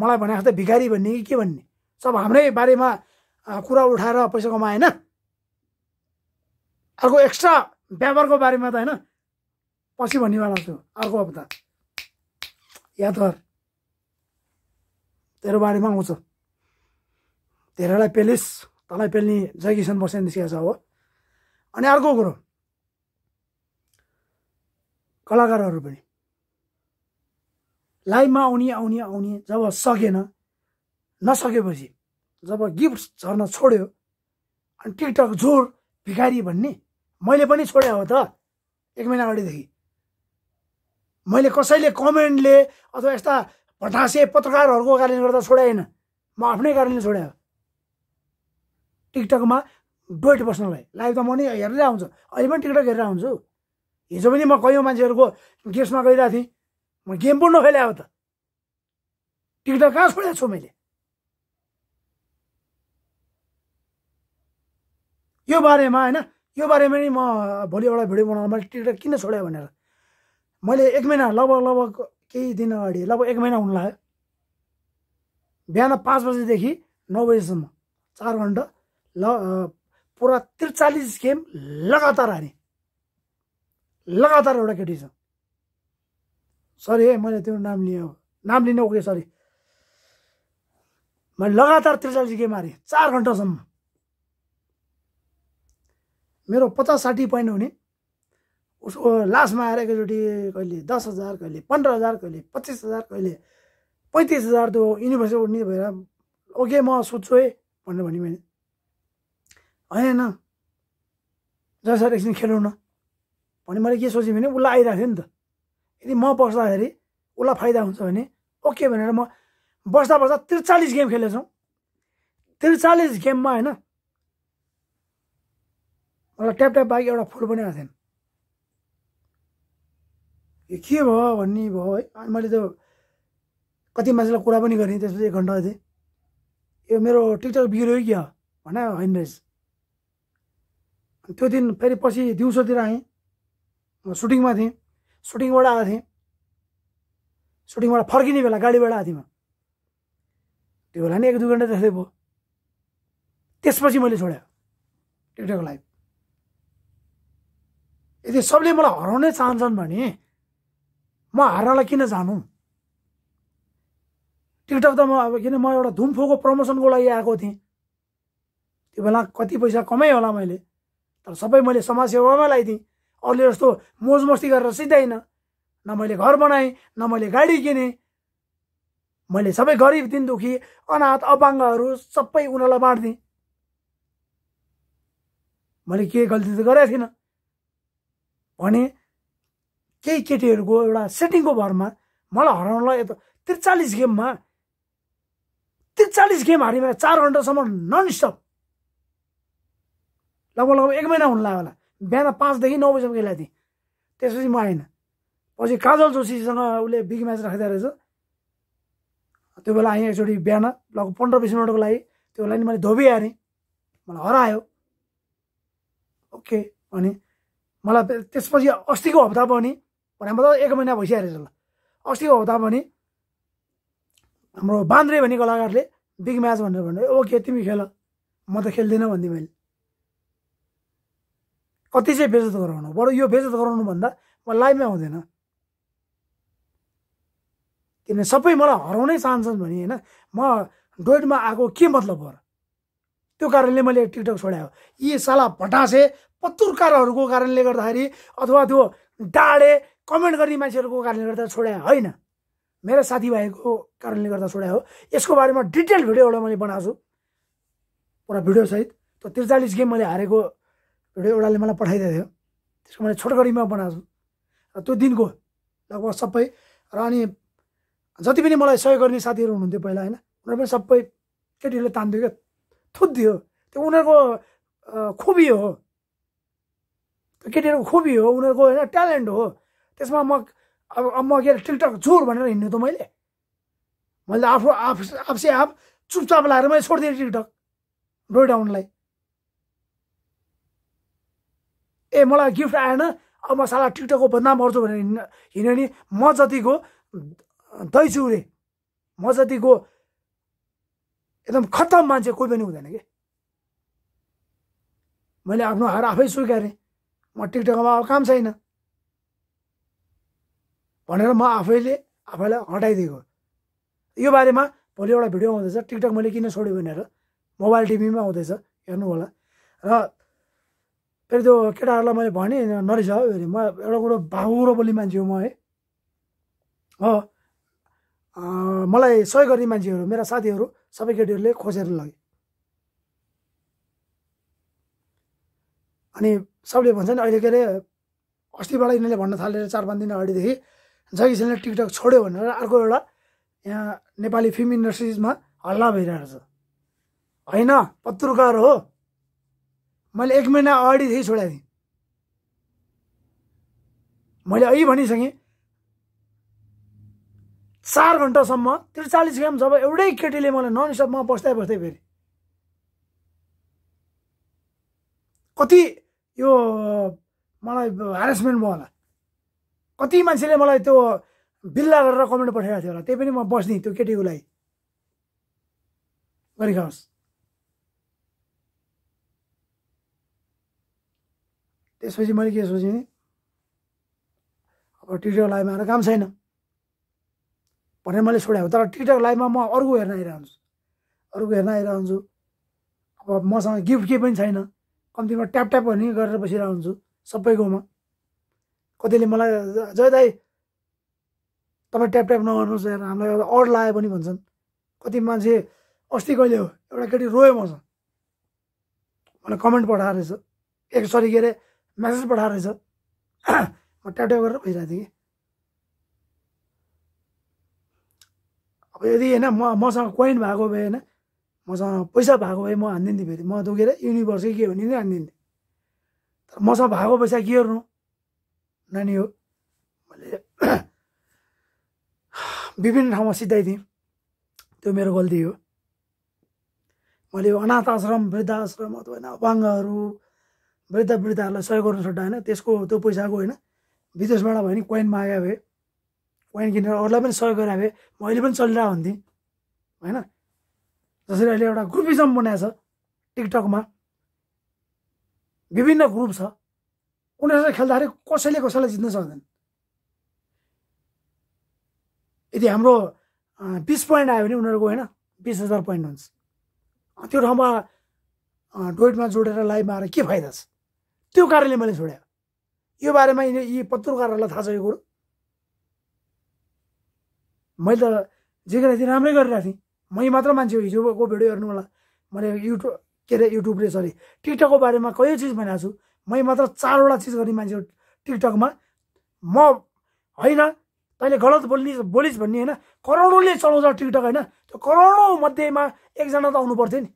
मलाई भने त भिखारी भन्ने कि के भन्ने सब हाम्रै बारेमा कुरा उठाएर पैसा कमाएन अर्को एक्स्ट्रा व्यापारको बारेमा त होइन पछि भन्नेवाला छु अर्को अब त याद यादगार तेरो बारेमा आउँछ धेरैलाई पेलिस तँलाई पेल्ने जयकिसन बसेर निस्किएको छ हो अनि अर्को कुरो कलाकारहरू पनि लाइभमा आउने आउने आउने जब सकेन नसकेपछि जब गिफ्ट झर्न छोड्यो अनि टिकटक जोर भिखारी भन्ने मैले पनि छोडेँ हो त एक महिना अगाडिदेखि मैले कसैले कमेन्टले अथवा यस्ता भटासे पत्रकारहरूको कारणले गर्दा छोडाएन म आफ्नै कारणले छोडेँ टिकटकमा डोइट बस्नलाई लाइभ त म नि हेरेर आउँछु अहिले पनि टिकटक हेरेर आउँछु हिजो पनि म कयौँ मान्छेहरूको गेम्समा गइरहेको थिएँ म गेम पनि नखेले हो त टिकटक कहाँ छोडेको छु मैले यो बारेमा होइन यो बारेमा नि म भोलि एउटा भिडियो बनाउनु मैले टिकटक किन छोडेँ भनेर मैले एक महिना लगभग लगभग केही दिन अगाडि लगभग एक महिना हुनु लाग्यो बिहान पाँच बजीदेखि नौ बजीसम्म चार घन्टा ल पुरा त्रिचालिस गेम लगातार हारेँ लगातार एउटा केटी छ सरी है मैले तिम्रो नाम लिएँ नाम लिने ओके सरी मैले लगातार त्रिचालिस गेम हारेँ चार घन्टासम्म मेरो पचास साठी पोइन्ट हुने उसको लास्टमा आएर एकैचोटि कहिले दस हजार कहिले पन्ध्र हजार कहिले पच्चिस हजार कहिले पैँतिस हजार त्यो युनिभर्सिटी उठ्ने भएर ओके म सोध्छु है भनेर भने मैले होइन जय सर एकछिन खेलौँ न भने मैले के सोचेँ भने उसलाई आइरहेको थियो नि त यदि म बस्दाखेरि उसलाई फाइदा हुन्छ भने ओके भनेर म बस्दा बस्दा त्रिचालिस गेम खेलेछौँ त्रिचालिस गेममा होइन एउटा ट्यापट्याप बाहेक एउटा फुल पनि आएको थिएन यो के भयो भन्ने भयो है अनि मैले त्यो कति मान्छेलाई कुरा पनि गरेँ त्यसपछि एक घन्टा थिएँ यो मेरो टिकटक बिग्रियो क्या भने होइन रहेछ त्यो दिन फेरि पछि दिउँसोतिर आएँ म सुटिङमा थिएँ सुटिङबाट आएको थिएँ सुटिङबाट फर्किने बेला गाडीबाट आएको थिएँ म त्यो बेला नि एक दुई घन्टा जस्तै भयो त्यसपछि मैले छोडेँ टिकटक लाइभ यदि सबले मलाई हराउनै चाहन्छन् भने म हार्नलाई किन जानु टिकटक त म अब किन म एउटा धुम्फोको प्रमोसनको लागि आएको थिएँ त्यो बेला कति पैसा कमाइ होला मैले तर सबै मैले समाजसेवामा लगाइदिएँ अरूले जस्तो मोज मस्ती गरेर सिद्धाइनँ न मैले घर बनाएँ न मैले गाडी किनेँ मैले सबै गरिब दिन दुखी अनाथ अपाङ्गहरू सबै उनीहरूलाई बाँडिदिएँ मैले के गल्ती त गरेको थिइनँ भने केही केटीहरूको एउटा सेटिङको भरमा मलाई हराउनलाई यता त्रिचालिस गेममा त्रिचालिस गेम हारिमा चार घन्टासम्म ननस्टप लगभग लगभग एक महिना हुन लाग्यो होला बिहान पाँचदेखि नौ बजीसम्म खेलाएको थिएँ त्यसपछि म आइनँ पछि काजल जोशीसँग उसले बिग म्याच राखिदिएको रहेछ त्यो बेला आएँ एकचोटि बिहान लगभग पन्ध्र बिस मिनटको लागि त्यो बेला नि मैले धोबी हारेँ मलाई हरायो ओके अनि मलाई त्यसपछि अस्तिको हप्ता पनि भने मतलब एक महिना भइसक्यो रहेछ ल अस्तिको हप्ता पनि हाम्रो बान्द्रे भन्ने कलाकारले बिग म्याच भनेर भन्यो ओके तिमी खेल म त खेल्दिनँ भन्दिएँ मैले कति चाहिँ बेजत गराउनु बरु यो बेजत गराउनु भन्दा म लाइभमै आउँदैन किनभने सबै मलाई हराउनै चाहन्छन् भने होइन म डोइटमा आएको के मतलब हो र त्यो कारणले मैले टिकटक छोड्यायो यी साला भटासे पत्तुरकारहरूको कारणले गर्दाखेरि अथवा त्यो डाँडे कमेन्ट गर्ने मान्छेहरूको कारणले गर्दा छोड्या होइन मेरो साथीभाइको कारणले गर्दा छोड्या हो यसको बारेमा डिटेल भिडियो एउटा मैले बनाएको छु पुरा भिडियोसहित त्यो त्रिचालिस गेम मैले हारेको भिडियो एउटाले मलाई पठाइदिएको थियो त्यसको मैले छोटकरीमा बनाएको छु र त्यो दिनको लगभग सबै र अनि जति पनि मलाई सहयोग गर्ने साथीहरू हुनुहुन्थ्यो पहिला होइन उनीहरू पनि सबै केटीहरूले तान्थ्यो क्या थुत्थ्यो त्यो उनीहरूको खुबी हो केटीहरूको खुबी हो उनीहरूको होइन ट्यालेन्ट हो त्यसमा म अब म के अरे टिकटक चोर भनेर हिँड्नु त मैले मैले आफू आफ आफसे आफ चुपचाप लाएर मैले छोडिदिएँ टिकटक डोडाउनलाई ए मलाई गिफ्ट आएन अब म साला टिकटकको बदनाम गर्छु भनेर हिँड्न हिँड्यो भने म जतिको दैचुरे म जतिको एकदम खत्तम मान्छे कोही पनि हुँदैन कि मैले आफ्नो हार आफै स्वीकारेँ म टिकटकमा अब काम छैन भनेर म आफैले आफैलाई हटाइदिएको यो बारेमा भोलि एउटा भिडियो आउँदैछ टिकटक मैले किन छोड्यो भनेर मोबाइल टिभीमा आउँदैछ हेर्नु होला र फेरि त्यो केटाहरूलाई मैले भने नरिस फेरि म एउटा कुरो भागुरो बोली मान्छे हो म है हो मलाई सहयोग गर्ने मान्छेहरू मेरा साथीहरू सबै केटीहरूले खोजेर लगे अनि सबले भन्छ नि अहिले के अरे अस्तिबाट यिनीहरूले भन्न थालेर चार पाँच दिन अगाडिदेखि जगिसेलले टिकटक छोड्यो भनेर अर्को एउटा यहाँ नेपाली फिल्म इन्डस्ट्रिजमा हल्ला भइरहेको छ होइन पत्रकार हो मैले एक महिना अगाडिदेखि छोडेको थिएँ मैले अहिले भनिसकेँ चार घन्टासम्म त्रिचालिस ग्राम जब एउटै केटीले मलाई नन स्टपमा बस्दै बस्दै फेरि कति यो मलाई हेरेसमेन्ट भयो होला कति मान्छेले मलाई त्यो बिल्ला गरेर कमेन्ट पठाएको थियो होला त्यही पनि म बस्ने त्यो केटीको लागि गरिखाओस् त्यसपछि मैले के सोचेँ नि अब टिकटक लाइभमा आएर काम छैन भनेर मैले छोड्याएको तर टिकटक लाइभमा म अर्को हेर्न आइरहन्छु अर्को हेर्न आइरहन्छु अब मसँग गिफ्ट केही पनि छैन कम्तीमा ट्याप ट्याप भन्ने गरेर बसिरहेको हुन्छु सबै गाउँमा कतिले मलाई जय दाई तपाईँ ट्याप ट्याप नगर्नुहोस् हेर हामीलाई एउटा अड लायो पनि भन्छन् कति मान्छे अस्ति कहिले हो एउटा केटी रोयो मसँग मलाई कमेन्ट पठाएको रहेछ एक सरी के अरे म्यासेज पठाएर रहेछ (clears throat) म ट्याप ट्याप गरेर बसिरहेको थिएँ कि अब यदि होइन म मसँग कोइन भएको भए होइन मसँग पैसा भएको भए म हानिदिन्थेँ फेरि म दुखेर युनिभर्सै के भने नि हानिदिन्थेँ तर मसँग भएको पैसा के गर्नु नानी हो मैले (clears throat) विभिन्न ठाउँमा सिद्धाइदिएँ त्यो मेरो गल्ती हो मैले अनाथ आश्रम वृद्ध आश्रम अथवा होइन अपाङ्गहरू वृद्ध वृद्धहरूलाई सहयोग गर्नु छोड्दा होइन त्यसको त्यो पैसाको होइन विदेशबाट भयो नि कोइन मागे भए कोइन किनेर अरूलाई पनि सहयोग गरे भए म अहिले पनि चलिरहेको हुन्थेँ होइन जसरी अहिले एउटा ग्रुपिजम बनाएको छ टिकटकमा विभिन्न ग्रुप छ उनीहरूसँग खेल्दाखेरि कसैले कसैलाई जित्न सक्दैन यदि हाम्रो बिस पोइन्ट आयो भने उनीहरूको होइन बिस हजार पोइन्ट हुन्छ त्यो ठाउँमा डोइटमा जोडेर लाइभमा आएर के फाइदा छ त्यो कारणले मैले छोडेँ यो बारेमा यी पत्रकारहरूलाई थाहा छ यो कुरो मैले त जे गरेको थिएँ राम्रै गरिरहेको थिएँ मै मात्र मान्छे हो हिजोको भिडियो हेर्नु होला मैले युट्युब के अरे युट्युबले सरी टिकटकको बारेमा कहिले चिज भनेको छु मै मात्र चारवटा चिज गर्ने मान्छे हो टिकटकमा म होइन तैँले गलत बोल्ने बोलिस् भन्ने होइन करोडौँले चलाउँछ टिकटक होइन त्यो करोडौँ मध्येमा एकजना त आउनु पर्थ्यो नि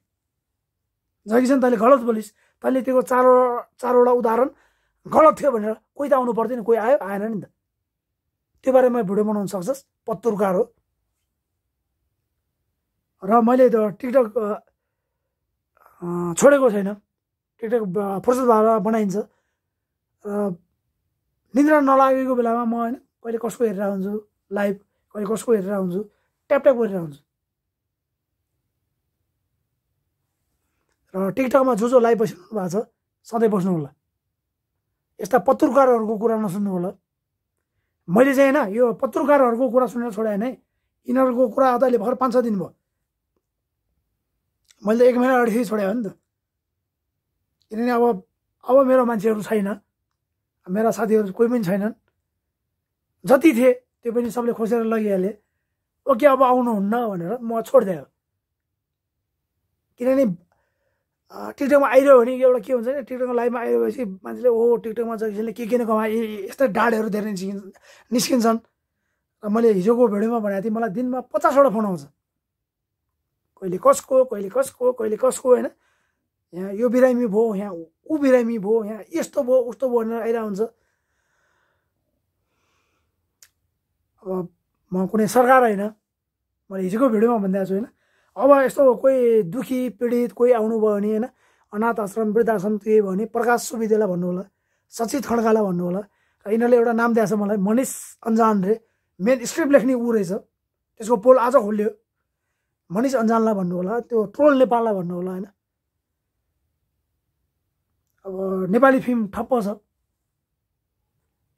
जगिसन तैँले गलत बोलिस् तैँले त्यो चारवटा चारवटा उदाहरण गलत थियो भनेर कोही त आउनु पर्थ्यो नि कोही आयो आएन नि त त्यो बारेमा भिडियो बनाउनु सक्छस् पत्रकार हो र मैले त टिकटक छोडेको छैन टिकटक फुर्सद भएर बनाइन्छ र निद्रा नलागेको बेलामा म होइन कहिले कसको हेरेर हुन्छु लाइभ कहिले कसको हेरेर हुन्छु ट्याप ट्याप गरेर हुन्छु र टिकटकमा जो जो लाइभ बसिरहनु भएको छ सधैँ बस्नु होला यस्ता पत्रकारहरूको कुरा नसुन्नु होला मैले चाहिँ होइन यो पत्रकारहरूको कुरा सुनेर छोडेँ होइन यिनीहरूको कुरा त अहिले भर्खर पाँच छ दिन भयो मैले त एक महिना अगाडि छोडेँ नि त किनभने अब अब मेरो मान्छेहरू छैन मेरा साथीहरू कोही पनि छैनन् जति थिए त्यो पनि सबले खोसेर लगिहाले ओके अब आउनुहुन्न भनेर म छोडिदिएँ किनभने टिकटकमा आइरह्यो भने एउटा के हुन्छ नि टिकटकमा लाइभमा आइरहेपछि मान्छेले ओ टिकटकमा जसले के के नै कमाए यस्तै डाँडहरू धेरै निस्किन्छ निस्किन्छन् र मैले हिजोको भिडियोमा भनेको थिएँ मलाई दिनमा पचासवटा फोन आउँछ कहिले कसको कहिले कसको कहिले कसको होइन यहाँ यो बिरामी भयो यहाँ ऊ बिरामी भयो यहाँ यस्तो भयो उस्तो भयो भनेर आइरहेको हुन्छ अब म कुनै सरकार होइन मैले हिजोको भिडियोमा भनिदिएको छु होइन अब यस्तो कोही दुखी पीडित कोही आउनुभयो भने होइन अनाथ आश्रम वृद्धाश्रम त्यही भयो भने प्रकाश सुविधालाई भन्नु होला सचित खड्कालाई भन्नु होला र यिनीहरूले एउटा नाम दिएको छ मलाई मनिष अन्जान रे मेन स्क्रिप्ट लेख्ने ऊ रहेछ त्यसको पोल आज खोल्यो मनिष अन्जानलाई भन्नु होला त्यो ट्रोल नेपाललाई भन्नु होला होइन अब नेपाली फिल्म ठप्प छ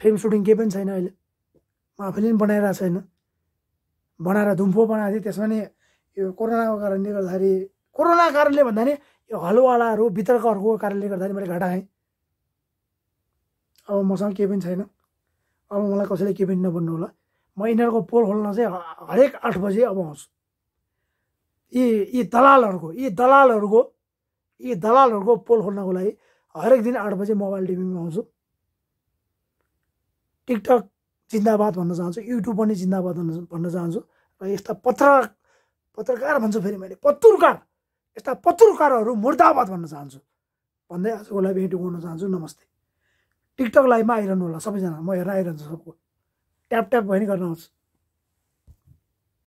फिल्म सुटिङ केही पनि छैन अहिले म आफैले पनि बनाइरहेको छैन बनाएर धुम्फो बनाएको थिएँ त्यसमा नि यो कोरोनाको कारणले गर्दाखेरि कोरोना कारणले भन्दा नि यो हलवालाहरू वितर्कहरूको कारणले गर्दाखेरि मैले घाटा खाएँ अब मसँग केही पनि छैन अब मलाई कसैले केही पनि नभन्नु होला म यिनीहरूको पोल खोल्न चाहिँ हरेक आठ बजी अब आउँछु यी यी दलालहरूको यी दलालहरूको यी दलालहरूको पोल खोल्नको लागि हरेक दिन आठ बजे मोबाइल टिभीमा आउँछु टिकटक जिन्दाबाद भन्न चाहन्छु युट्युब पनि जिन्दाबाद भन्न चाहन्छु र यस्ता पत्र पत्रकार भन्छु फेरि मैले पत्रकार यस्ता पत्रुकारहरू मुर्दाबाद भन्न चाहन्छु भन्दै आजको लागि भेट गर्न चाहन्छु नमस्ते टिकटक लाइभमा आइरहनु होला सबैजना म हेरेर आइरहन्छु सबको ट्याप ट्याप भयो नि गर्न